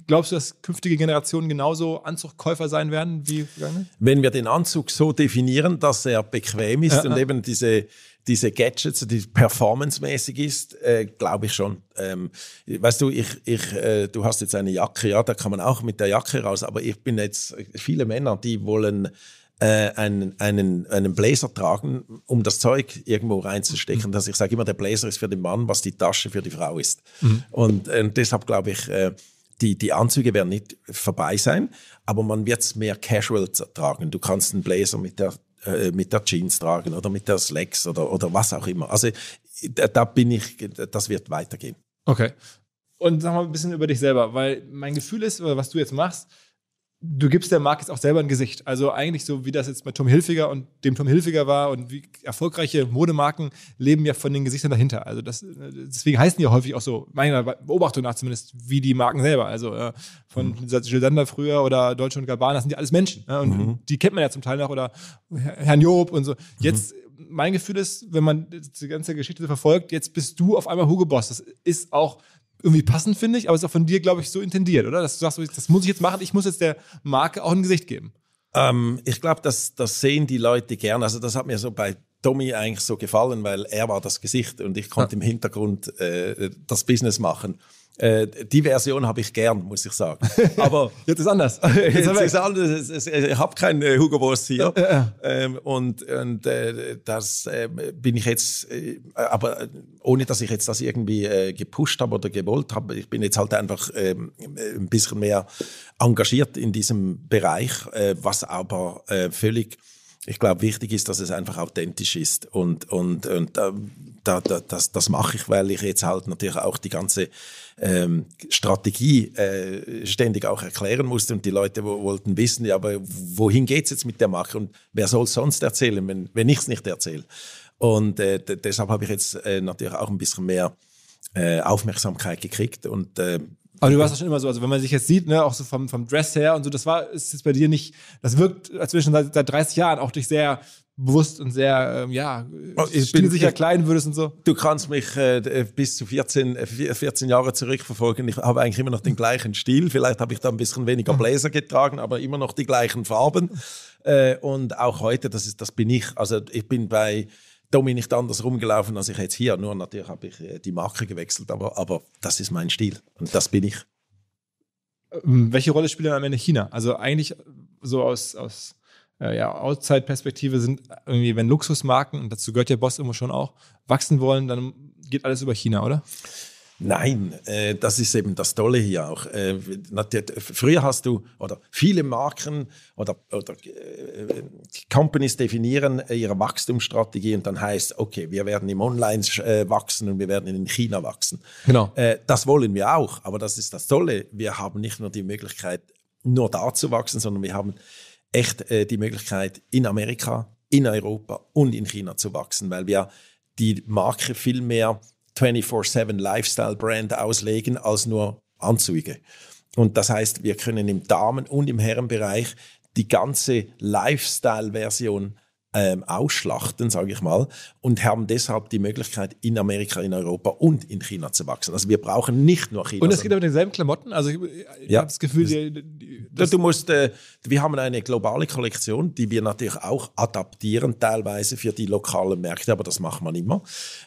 glaubst du, dass künftige Generationen genauso Anzugkäufer sein werden wie vergangene? Wenn wir den Anzug so definieren, dass er bequem ist ja, und ja. eben diese diese Gadgets, die performancemäßig ist, äh, glaube ich schon. Ähm, weißt du, ich, ich, äh, du hast jetzt eine Jacke, ja, da kann man auch mit der Jacke raus, aber ich bin jetzt, äh, viele Männer, die wollen äh, einen, einen, einen Blazer tragen, um das Zeug irgendwo reinzustecken. Mhm. Dass ich sage immer, der Blazer ist für den Mann, was die Tasche für die Frau ist. Mhm. Und, und, deshalb glaube ich, äh, die, die Anzüge werden nicht vorbei sein, aber man wird es mehr casual tragen. Du kannst einen Blazer mit der, äh, mit der Jeans tragen oder mit der Slacks oder, oder was auch immer. Also da, da bin ich, das wird weitergehen. Okay. Und sag mal ein bisschen über dich selber, weil mein Gefühl ist, was du jetzt machst, du gibst der Marke jetzt auch selber ein Gesicht. Also eigentlich so, wie das jetzt bei Tom Hilfiger und dem Tom Hilfiger war und wie erfolgreiche Modemarken leben ja von den Gesichtern dahinter. Also das, deswegen heißen die ja häufig auch so, meiner Beobachtung nach zumindest, wie die Marken selber. Also äh, von mhm. Gilles Sander früher oder Deutsche und Gabbana, das sind ja alles Menschen. Ne? Und mhm. die kennt man ja zum Teil noch oder Herrn Job und so. Mhm. Jetzt mhm mein Gefühl ist, wenn man die ganze Geschichte verfolgt, jetzt bist du auf einmal Hugo Boss. Das ist auch irgendwie passend, finde ich, aber ist auch von dir, glaube ich, so intendiert, oder? Dass du sagst, das muss ich jetzt machen, ich muss jetzt der Marke auch ein Gesicht geben. Ähm, ich glaube, das, das sehen die Leute gern. Also das hat mir so bei Tommy eigentlich so gefallen, weil er war das Gesicht und ich konnte ja. im Hintergrund äh, das Business machen. Äh, die Version habe ich gern, muss ich sagen. Aber jetzt ist anders. jetzt ist anders. Ich habe keinen äh, Hugo Boss hier. Ja. Ähm, und, und äh, das ähm, bin ich jetzt, äh, aber äh, ohne dass ich jetzt das irgendwie äh, gepusht habe oder gewollt habe. Ich bin jetzt halt einfach ähm, ein bisschen mehr engagiert in diesem Bereich, was aber völlig ich glaube, wichtig ist, dass es einfach authentisch ist. Und, und, und äh, da, da, das, das mache ich, weil ich jetzt halt natürlich auch die ganze ähm, Strategie äh, ständig auch erklären musste und die Leute wo, wollten wissen, ja, aber wohin geht es jetzt mit der Marke und wer soll sonst erzählen, wenn, wenn ich es nicht erzähle? Und äh, deshalb habe ich jetzt äh, natürlich auch ein bisschen mehr äh, Aufmerksamkeit gekriegt und äh, aber du warst ja schon immer so, also wenn man sich jetzt sieht, ne, auch so vom, vom Dress her und so, das war, ist jetzt bei dir nicht, das wirkt, als seit, seit 30 Jahren auch dich sehr bewusst und sehr, ähm, ja, oh, ich bin sicher klein würdest und so. Du kannst mich äh, bis zu 14, 14 äh, Jahre zurückverfolgen. Ich habe eigentlich immer noch den gleichen Stil. Vielleicht habe ich da ein bisschen weniger Bläser getragen, aber immer noch die gleichen Farben. Äh, und auch heute, das, ist, das bin ich. Also ich bin bei Domi nicht anders rumgelaufen, als ich jetzt hier. Nur natürlich habe ich äh, die Marke gewechselt, aber, aber das ist mein Stil und das bin ich. Ähm, welche Rolle spielt dann am Ende China? Also eigentlich so aus, aus äh, ja, Outside-Perspektive sind irgendwie, wenn Luxusmarken, und dazu gehört ja Boss immer schon auch, wachsen wollen, dann geht alles über China, oder? Nein, äh, das ist eben das Tolle hier auch. Äh, früher hast du, oder viele Marken oder, oder äh, Companies definieren ihre Wachstumsstrategie und dann heißt, okay, wir werden im Online äh, wachsen und wir werden in China wachsen. Genau. Äh, das wollen wir auch, aber das ist das Tolle. Wir haben nicht nur die Möglichkeit, nur da zu wachsen, sondern wir haben echt äh, die Möglichkeit, in Amerika, in Europa und in China zu wachsen, weil wir die Marke viel mehr 24-7 Lifestyle-Brand auslegen als nur Anzüge. Und das heißt, wir können im Damen- und im Herrenbereich die ganze Lifestyle-Version ähm, ausschlachten, sage ich mal, und haben deshalb die Möglichkeit, in Amerika, in Europa und in China zu wachsen. Also wir brauchen nicht nur China. Und es geht aber mit denselben Klamotten? Also ich, ich ja, habe das Gefühl, das, die, das du musst, äh, wir haben eine globale Kollektion, die wir natürlich auch adaptieren, teilweise für die lokalen Märkte, aber das macht man immer.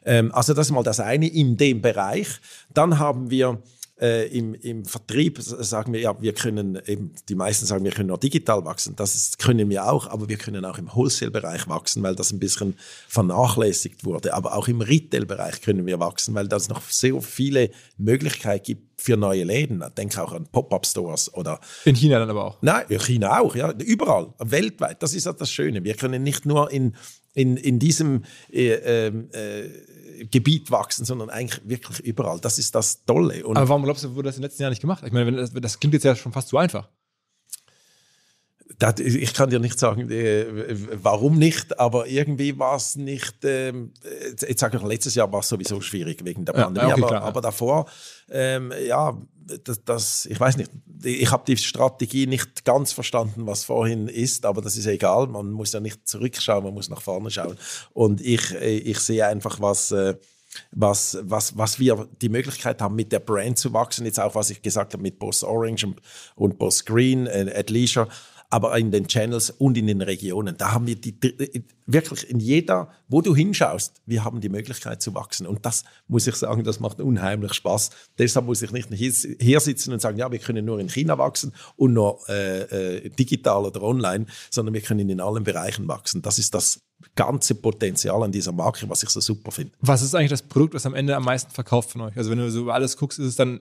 Ähm, also das ist mal das eine in dem Bereich. Dann haben wir äh, im, im Vertrieb sagen wir, ja, wir können eben, die meisten sagen, wir können nur digital wachsen. Das ist, können wir auch, aber wir können auch im Wholesale-Bereich wachsen, weil das ein bisschen vernachlässigt wurde. Aber auch im Retail-Bereich können wir wachsen, weil das noch sehr viele Möglichkeiten gibt, für neue Läden. Denke auch an Pop-up-Stores oder in China dann aber auch. Nein, in China auch, ja, überall, weltweit. Das ist ja das Schöne. Wir können nicht nur in in, in diesem äh, ähm, äh, Gebiet wachsen, sondern eigentlich wirklich überall. Das ist das Tolle. Und Aber warum glaubst du, wurde das in den letzten Jahren nicht gemacht? Ich meine, das, das klingt jetzt ja schon fast zu einfach. Das, ich kann dir nicht sagen, äh, warum nicht, aber irgendwie war es nicht. Äh, jetzt, sage ich, letztes Jahr war es sowieso schwierig wegen der Pandemie, ja, okay, aber, aber, davor, ähm, ja, das, das, ich weiß nicht, ich habe die Strategie nicht ganz verstanden, was vorhin ist, aber das ist egal. Man muss ja nicht zurückschauen, man muss nach vorne schauen. Und ich, ich sehe einfach, was, äh, was, was, was wir die Möglichkeit haben, mit der Brand zu wachsen. Jetzt auch, was ich gesagt habe mit Boss Orange und Boss Green, äh, at Leisure aber in den Channels und in den Regionen. Da haben wir die, äh, wirklich in jeder, wo du hinschaust, wir haben die Möglichkeit zu wachsen. Und das muss ich sagen, das macht unheimlich Spaß. Deshalb muss ich nicht hier sitzen und sagen, ja, wir können nur in China wachsen und nur äh, äh, digital oder online, sondern wir können in allen Bereichen wachsen. Das ist das ganze Potenzial an dieser Marke, was ich so super finde. Was ist eigentlich das Produkt, was am Ende am meisten verkauft von euch? Also wenn du so alles guckst, ist es dann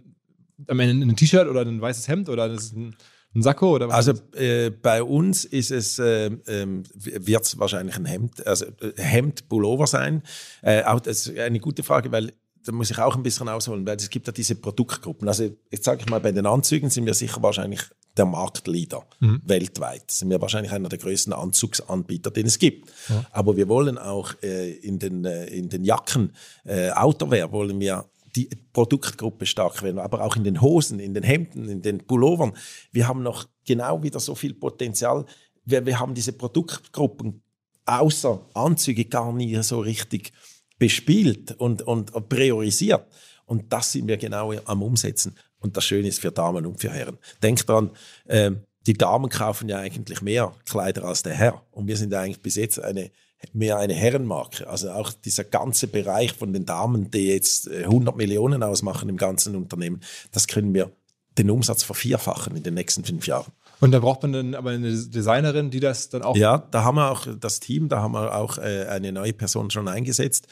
am Ende ein T-Shirt oder ein weißes Hemd oder ist es ein ein Sakko oder was? Also äh, bei uns ist es, äh, äh, wird es wahrscheinlich ein Hemd, also äh, Hemd, Pullover sein. Äh, auch das ist eine gute Frage, weil da muss ich auch ein bisschen ausholen, weil es gibt ja diese Produktgruppen. Also jetzt sage ich mal, bei den Anzügen sind wir sicher wahrscheinlich der Marktleader mhm. weltweit. Sind wir wahrscheinlich einer der größten Anzugsanbieter, den es gibt. Ja. Aber wir wollen auch äh, in, den, in den Jacken, äh, Outerwear, wollen wir die Produktgruppe stark werden, aber auch in den Hosen, in den Hemden, in den Pullovern. Wir haben noch genau wieder so viel Potenzial. Wir, wir haben diese Produktgruppen außer Anzüge gar nie so richtig bespielt und, und priorisiert. Und das sind wir genau am Umsetzen. Und das Schöne ist für Damen und für Herren. Denkt daran, äh, die Damen kaufen ja eigentlich mehr Kleider als der Herr. Und wir sind eigentlich bis jetzt eine mehr eine Herrenmarke. Also auch dieser ganze Bereich von den Damen, die jetzt 100 äh, Millionen ausmachen im ganzen Unternehmen, das können wir den Umsatz vervierfachen in den nächsten fünf Jahren. Und da braucht man dann aber eine Designerin, die das dann auch. Ja, da haben wir auch das Team, da haben wir auch äh, eine neue Person schon eingesetzt,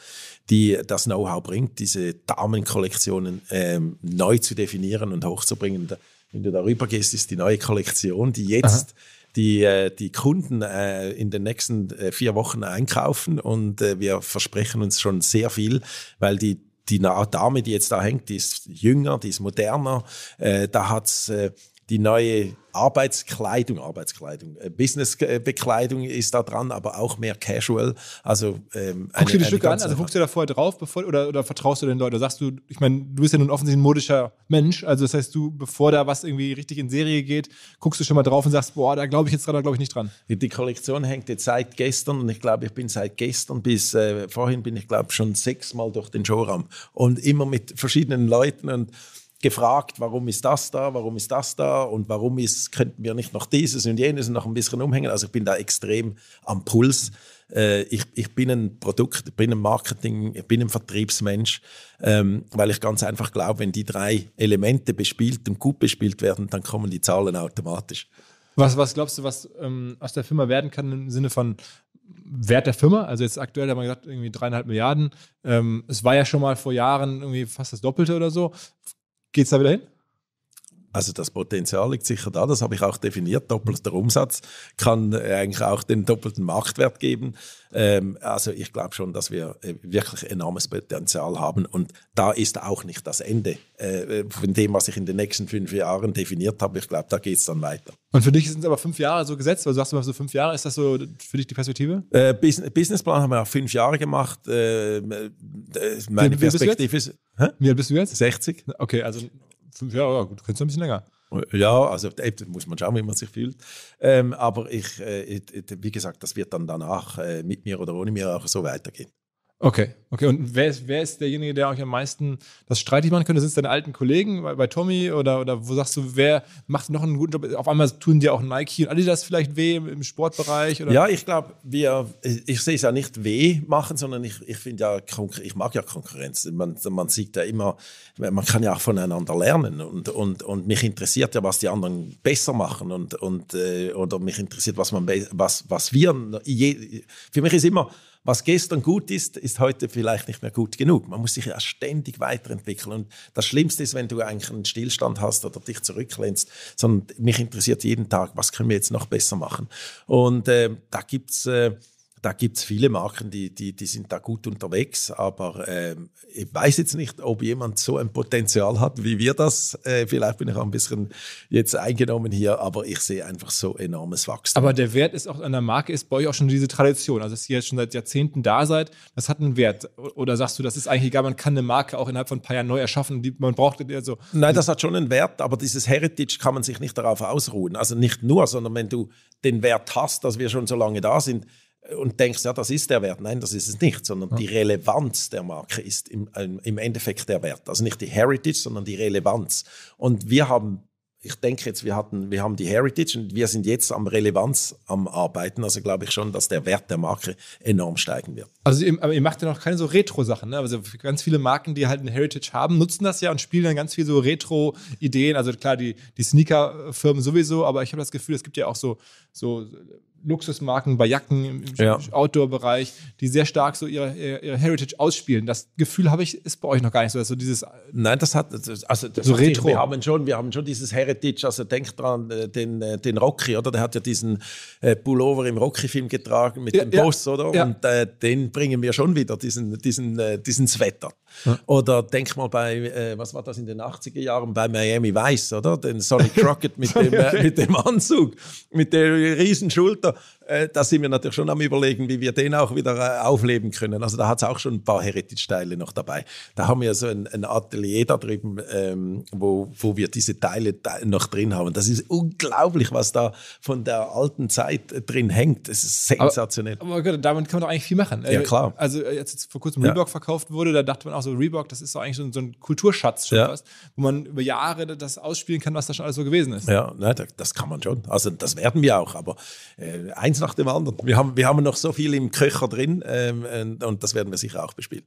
die das Know-how bringt, diese Damenkollektionen ähm, neu zu definieren und hochzubringen. Wenn du darüber gehst, ist die neue Kollektion, die jetzt Aha die, äh, die Kunden äh, in den nächsten äh, vier Wochen einkaufen und äh, wir versprechen uns schon sehr viel, weil die die Dame, die jetzt da hängt, die ist jünger, die ist moderner, äh, da hat's äh, die neue Arbeitskleidung, Arbeitskleidung, äh, Businessbekleidung ist da dran, aber auch mehr casual. Also ähm, guckst du die Stücke an? Also guckst du da vorher drauf, bevor oder, oder vertraust du den Leuten? sagst du, ich meine, du bist ja nun offensichtlich ein modischer Mensch. Also das heißt, du bevor da was irgendwie richtig in Serie geht, guckst du schon mal drauf und sagst, boah, da glaube ich jetzt gerade, glaube ich nicht dran. Die, die, Kollektion hängt jetzt seit gestern und ich glaube, ich bin seit gestern bis äh, vorhin bin ich glaube schon sechsmal durch den Showraum und immer mit verschiedenen Leuten und gefragt, warum ist das da, warum ist das da und warum ist, könnten wir nicht noch dieses und jenes und noch ein bisschen umhängen. Also ich bin da extrem am Puls. Äh, ich, ich bin ein Produkt, ich bin ein Marketing, ich bin ein Vertriebsmensch, ähm, weil ich ganz einfach glaube, wenn die drei Elemente bespielt und gut bespielt werden, dann kommen die Zahlen automatisch. Was, was glaubst du, was ähm, aus der Firma werden kann im Sinne von Wert der Firma? Also jetzt aktuell haben wir gesagt, irgendwie dreieinhalb Milliarden. Ähm, es war ja schon mal vor Jahren irgendwie fast das Doppelte oder so. Geht's da wieder hin? Also das Potenzial liegt sicher da, das habe ich auch definiert. Doppelter Umsatz kann äh, eigentlich auch den doppelten Marktwert geben. Ähm, also ich glaube schon, dass wir äh, wirklich enormes Potenzial haben und da ist auch nicht das Ende äh, von dem, was ich in den nächsten fünf Jahren definiert habe. Ich glaube, da geht es dann weiter. Und für dich sind es aber fünf Jahre so gesetzt, weil du sagst immer so fünf Jahre, ist das so für dich die Perspektive? Äh, Bus Businessplan haben wir auch fünf Jahre gemacht. Äh, äh meine wie, wie Perspektive ist. Hä? Wie alt bist du jetzt? 60. Okay, also ja, gut, könntest du ein bisschen länger. Ja, also da muss man schauen, wie man sich fühlt. Ähm, aber ich, äh, wie gesagt, das wird dann danach äh, mit mir oder ohne mir auch so weitergehen. Okay, okay. Und wer ist, wer ist derjenige, der euch am meisten das streitig machen könnte? Sind es deine alten Kollegen bei, bei Tommy oder, oder wo sagst du, wer macht noch einen guten Job? Auf einmal tun dir auch Nike und Adidas vielleicht weh im, im Sportbereich? Oder? Ja, ich glaube, wir, ich, sehe es ja nicht weh machen, sondern ich, ich finde ja, ich mag ja Konkurrenz. Man, man sieht ja immer, man kann ja auch voneinander lernen und, und, und mich interessiert ja, was die anderen besser machen und, und äh, oder mich interessiert, was man, was, was wir, für mich ist immer, was gestern gut ist, ist heute vielleicht nicht mehr gut genug. Man muss sich ja ständig weiterentwickeln. Und das Schlimmste ist, wenn du eigentlich einen Stillstand hast oder dich zurücklehnst, sondern mich interessiert jeden Tag, was können wir jetzt noch besser machen. Und äh, da gibt's äh, da gibt es viele Marken, die, die, die sind da gut unterwegs, aber äh, ich weiß jetzt nicht, ob jemand so ein Potenzial hat, wie wir das. Äh, vielleicht bin ich auch ein bisschen jetzt eingenommen hier, aber ich sehe einfach so enormes Wachstum. Aber der Wert ist auch an der Marke, ist bei euch auch schon diese Tradition, also dass ihr jetzt schon seit Jahrzehnten da seid, das hat einen Wert. Oder sagst du, das ist eigentlich egal, man kann eine Marke auch innerhalb von ein paar Jahren neu erschaffen, die man braucht. Die Also Nein, das hat schon einen Wert, aber dieses Heritage kann man sich nicht darauf ausruhen. Also nicht nur, sondern wenn du den Wert hast, dass wir schon so lange da sind, und denkst, ja, das ist der Wert. Nein, das ist es nicht, sondern ja. die Relevanz der Marke ist im, ähm, im Endeffekt der Wert. Also nicht die Heritage, sondern die Relevanz. Und wir haben ich denke jetzt, wir hatten, wir haben die Heritage und wir sind jetzt am Relevanz am Arbeiten. Also glaube ich schon, dass der Wert der Marke enorm steigen wird. Also ihr, aber ihr macht ja noch keine so Retro-Sachen, ne? Also ganz viele Marken, die halt ein Heritage haben, nutzen das ja und spielen dann ganz viel so Retro-Ideen. Also klar, die, die Sneaker-Firmen sowieso, aber ich habe das Gefühl, es gibt ja auch so, so Luxusmarken bei Jacken im ja. Outdoor-Bereich, die sehr stark so ihre, ihre Heritage ausspielen. Das Gefühl habe ich, ist bei euch noch gar nicht so. Also dieses Nein, das hat also das so Retro. wir haben schon, wir haben schon dieses Heritage. Also denkt dran, äh, den, äh, den Rocky, oder? Der hat ja diesen äh, Pullover im Rocky-Film getragen mit ja, dem Boss, oder? Und äh, den bringen wir schon wieder, diesen, diesen, diesen Sweater. Oder denk mal bei, äh, was war das in den 80er Jahren, bei Miami Vice, oder? Den Sonic Crockett mit, dem, äh, mit dem Anzug, mit der riesen Schulter. Äh, da sind wir natürlich schon am überlegen, wie wir den auch wieder äh, aufleben können. Also da hat es auch schon ein paar Heritage-Teile noch dabei. Da haben wir so ein, ein Atelier da drüben, ähm, wo, wo wir diese Teile noch drin haben. Das ist unglaublich, was da von der alten Zeit äh, drin hängt. Das ist sensationell. Aber, aber Gott, damit kann man doch eigentlich viel machen. Ja, klar. Also als jetzt vor kurzem Reebok ja. verkauft wurde, da dachte man auch so, Reebok, das ist doch eigentlich so, so ein Kulturschatz schon ja. fast, wo man über Jahre das ausspielen kann, was da schon alles so gewesen ist. Ja, ne, das kann man schon. Also das werden wir auch, aber äh, ein eins nach dem anderen. Wir haben, wir haben noch so viel im Köcher drin ähm, und, ähm, und das werden wir sicher auch bespielen.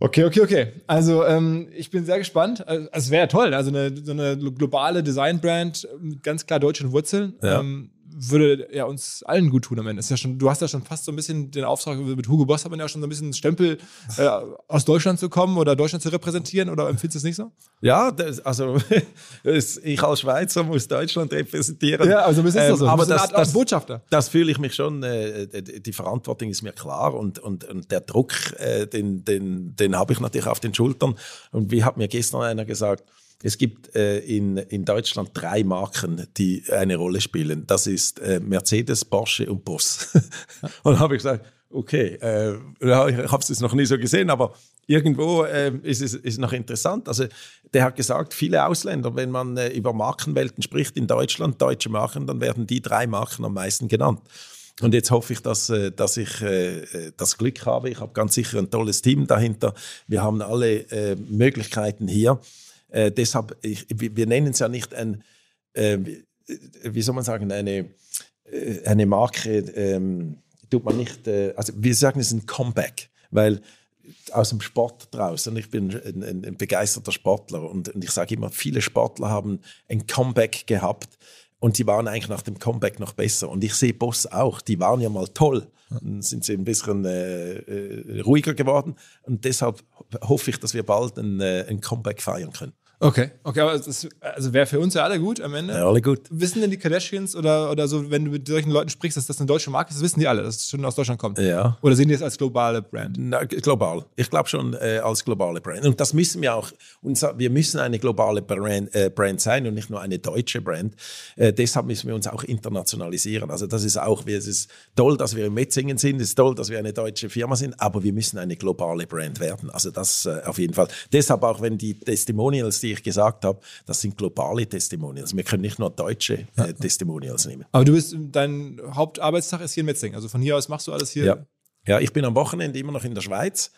Okay, okay, okay. Also ähm, ich bin sehr gespannt. Also, es wäre toll. Also eine, so eine globale Design-Brand mit ganz klar deutschen Wurzeln. Ja. Ähm, würde ja uns allen gut tun am Ende. Ist ja schon, du hast ja schon fast so ein bisschen den Auftrag, mit Hugo Boss hat man ja schon so ein bisschen Stempel, äh, aus Deutschland zu kommen oder Deutschland zu repräsentieren oder empfindest du es nicht so? Ja, das, also ich als Schweizer muss Deutschland repräsentieren. Ja, also ist das ähm, so. Aber das, das, Botschafter. das fühle ich mich schon, äh, äh, die Verantwortung ist mir klar und, und, und der Druck, äh, den, den, den habe ich natürlich auf den Schultern. Und wie hat mir gestern einer gesagt, es gibt äh, in, in Deutschland drei Marken, die eine Rolle spielen. Das ist äh, Mercedes, Porsche und Boss. und habe ich gesagt, okay, äh, ich habe es noch nie so gesehen, aber irgendwo äh, ist es ist noch interessant. Also der hat gesagt, viele Ausländer, wenn man äh, über Markenwelten spricht in Deutschland, deutsche Marken, dann werden die drei Marken am meisten genannt. Und jetzt hoffe ich, dass, äh, dass ich äh, äh, das Glück habe. Ich habe ganz sicher ein tolles Team dahinter. Wir haben alle Möglichkeiten hier. Äh, deshalb, ich, wir nennen es ja nicht ein, ähm, äh, wie soll man sagen, eine, äh, eine Marke, ähm, tut man nicht, äh, also wir sagen es ist ein Comeback, weil aus dem Sport draußen. Ich bin ein, ein, ein begeisterter Sportler und, und ich sage immer, viele Sportler haben ein Comeback gehabt und die waren eigentlich nach dem Comeback noch besser. Und ich sehe Boss auch, die waren ja mal toll, dann sind sie ein bisschen äh, äh ruhiger geworden und deshalb hoffe ich, dass wir bald ein, äh, ein Comeback feiern können. Okay, okay, aber das, also wäre für uns ja alle gut am Ende. Ja, alle gut. Wissen denn die Kardashians oder, oder so, wenn du mit solchen Leuten sprichst, dass das eine deutsche Marke ist, das wissen die alle, dass es schon aus Deutschland kommt? Ja. Oder sehen die es als globale Brand? Na, global. Ich glaube schon äh, als globale Brand. Und das müssen wir auch. Und wir müssen eine globale Brand, äh, Brand sein und nicht nur eine deutsche Brand. Äh, deshalb müssen wir uns auch internationalisieren. Also das ist auch, es ist toll, dass wir in Metzingen sind, es ist toll, dass wir eine deutsche Firma sind, aber wir müssen eine globale Brand werden. Also das äh, auf jeden Fall. Deshalb auch, wenn die Testimonials, die die ich gesagt habe, das sind globale Testimonials. Wir können nicht nur deutsche äh, Testimonials nehmen. Aber du bist, dein Hauptarbeitstag ist hier in Metzingen. Also von hier aus machst du alles hier? Ja, ja ich bin am Wochenende immer noch in der Schweiz.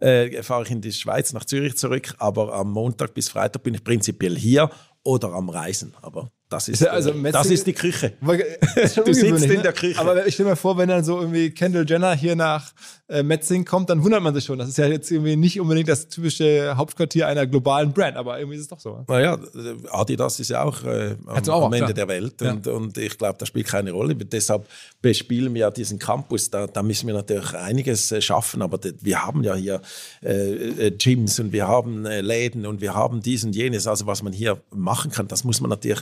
Äh, fahre ich in die Schweiz nach Zürich zurück, aber am Montag bis Freitag bin ich prinzipiell hier oder am Reisen. Aber das ist, also, äh, das ist die Küche. du sitzt in der Küche. Aber ich stelle mir vor, wenn dann so irgendwie Kendall Jenner hier nach äh, Metzing kommt, dann wundert man sich schon. Das ist ja jetzt irgendwie nicht unbedingt das typische Hauptquartier einer globalen Brand, aber irgendwie ist es doch so. Naja, Adidas ist ja auch, äh, am, auch am, Ende der Welt und, ja. und ich glaube, das spielt keine Rolle. Deshalb bespielen wir ja diesen Campus. Da, da müssen wir natürlich einiges äh, schaffen, aber wir haben ja hier äh, äh Gyms und wir haben äh, Läden und wir haben dies und jenes. Also was man hier machen kann, das muss man natürlich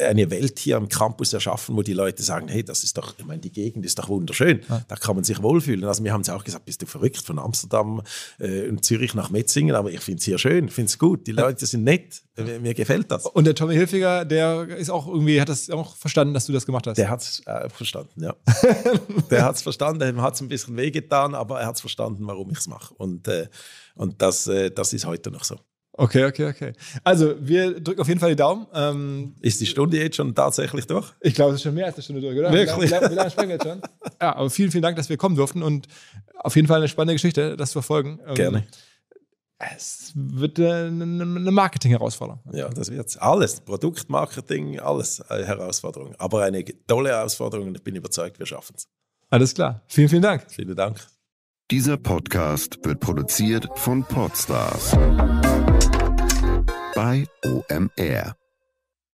eine Welt hier am Campus erschaffen, wo die Leute sagen, hey, das ist doch, ich meine, die Gegend ist doch wunderschön, ja. da kann man sich wohlfühlen. Also wir haben es auch gesagt, bist du verrückt von Amsterdam äh, und Zürich nach Metzingen, aber ich finde es hier schön, finde es gut, die Leute sind nett, mir, mir gefällt das. Und der Tommy Hilfiger, der ist auch irgendwie, hat das auch verstanden, dass du das gemacht hast? Der hat es äh, verstanden, ja. der hat es verstanden, ihm hat es ein bisschen wehgetan, aber er hat es verstanden, warum ich es mache. Und, äh, und das, äh, das ist heute noch so. Okay, okay, okay. Also, wir drücken auf jeden Fall die Daumen. Ähm, ist die Stunde jetzt schon tatsächlich durch? Ich glaube, es ist schon mehr als eine Stunde durch, oder? Wirklich? Wie lange, lange sprechen wir jetzt schon? Ja, aber vielen, vielen Dank, dass wir kommen durften und auf jeden Fall eine spannende Geschichte, das zu verfolgen. Ähm, Gerne. Es wird eine Marketing-Herausforderung. Ja, das wird alles. Produktmarketing, alles eine äh, Herausforderung. Aber eine tolle Herausforderung und ich bin überzeugt, wir schaffen es. Alles klar. Vielen, vielen Dank. Vielen Dank. Dieser Podcast wird produziert von Podstars. by OMR.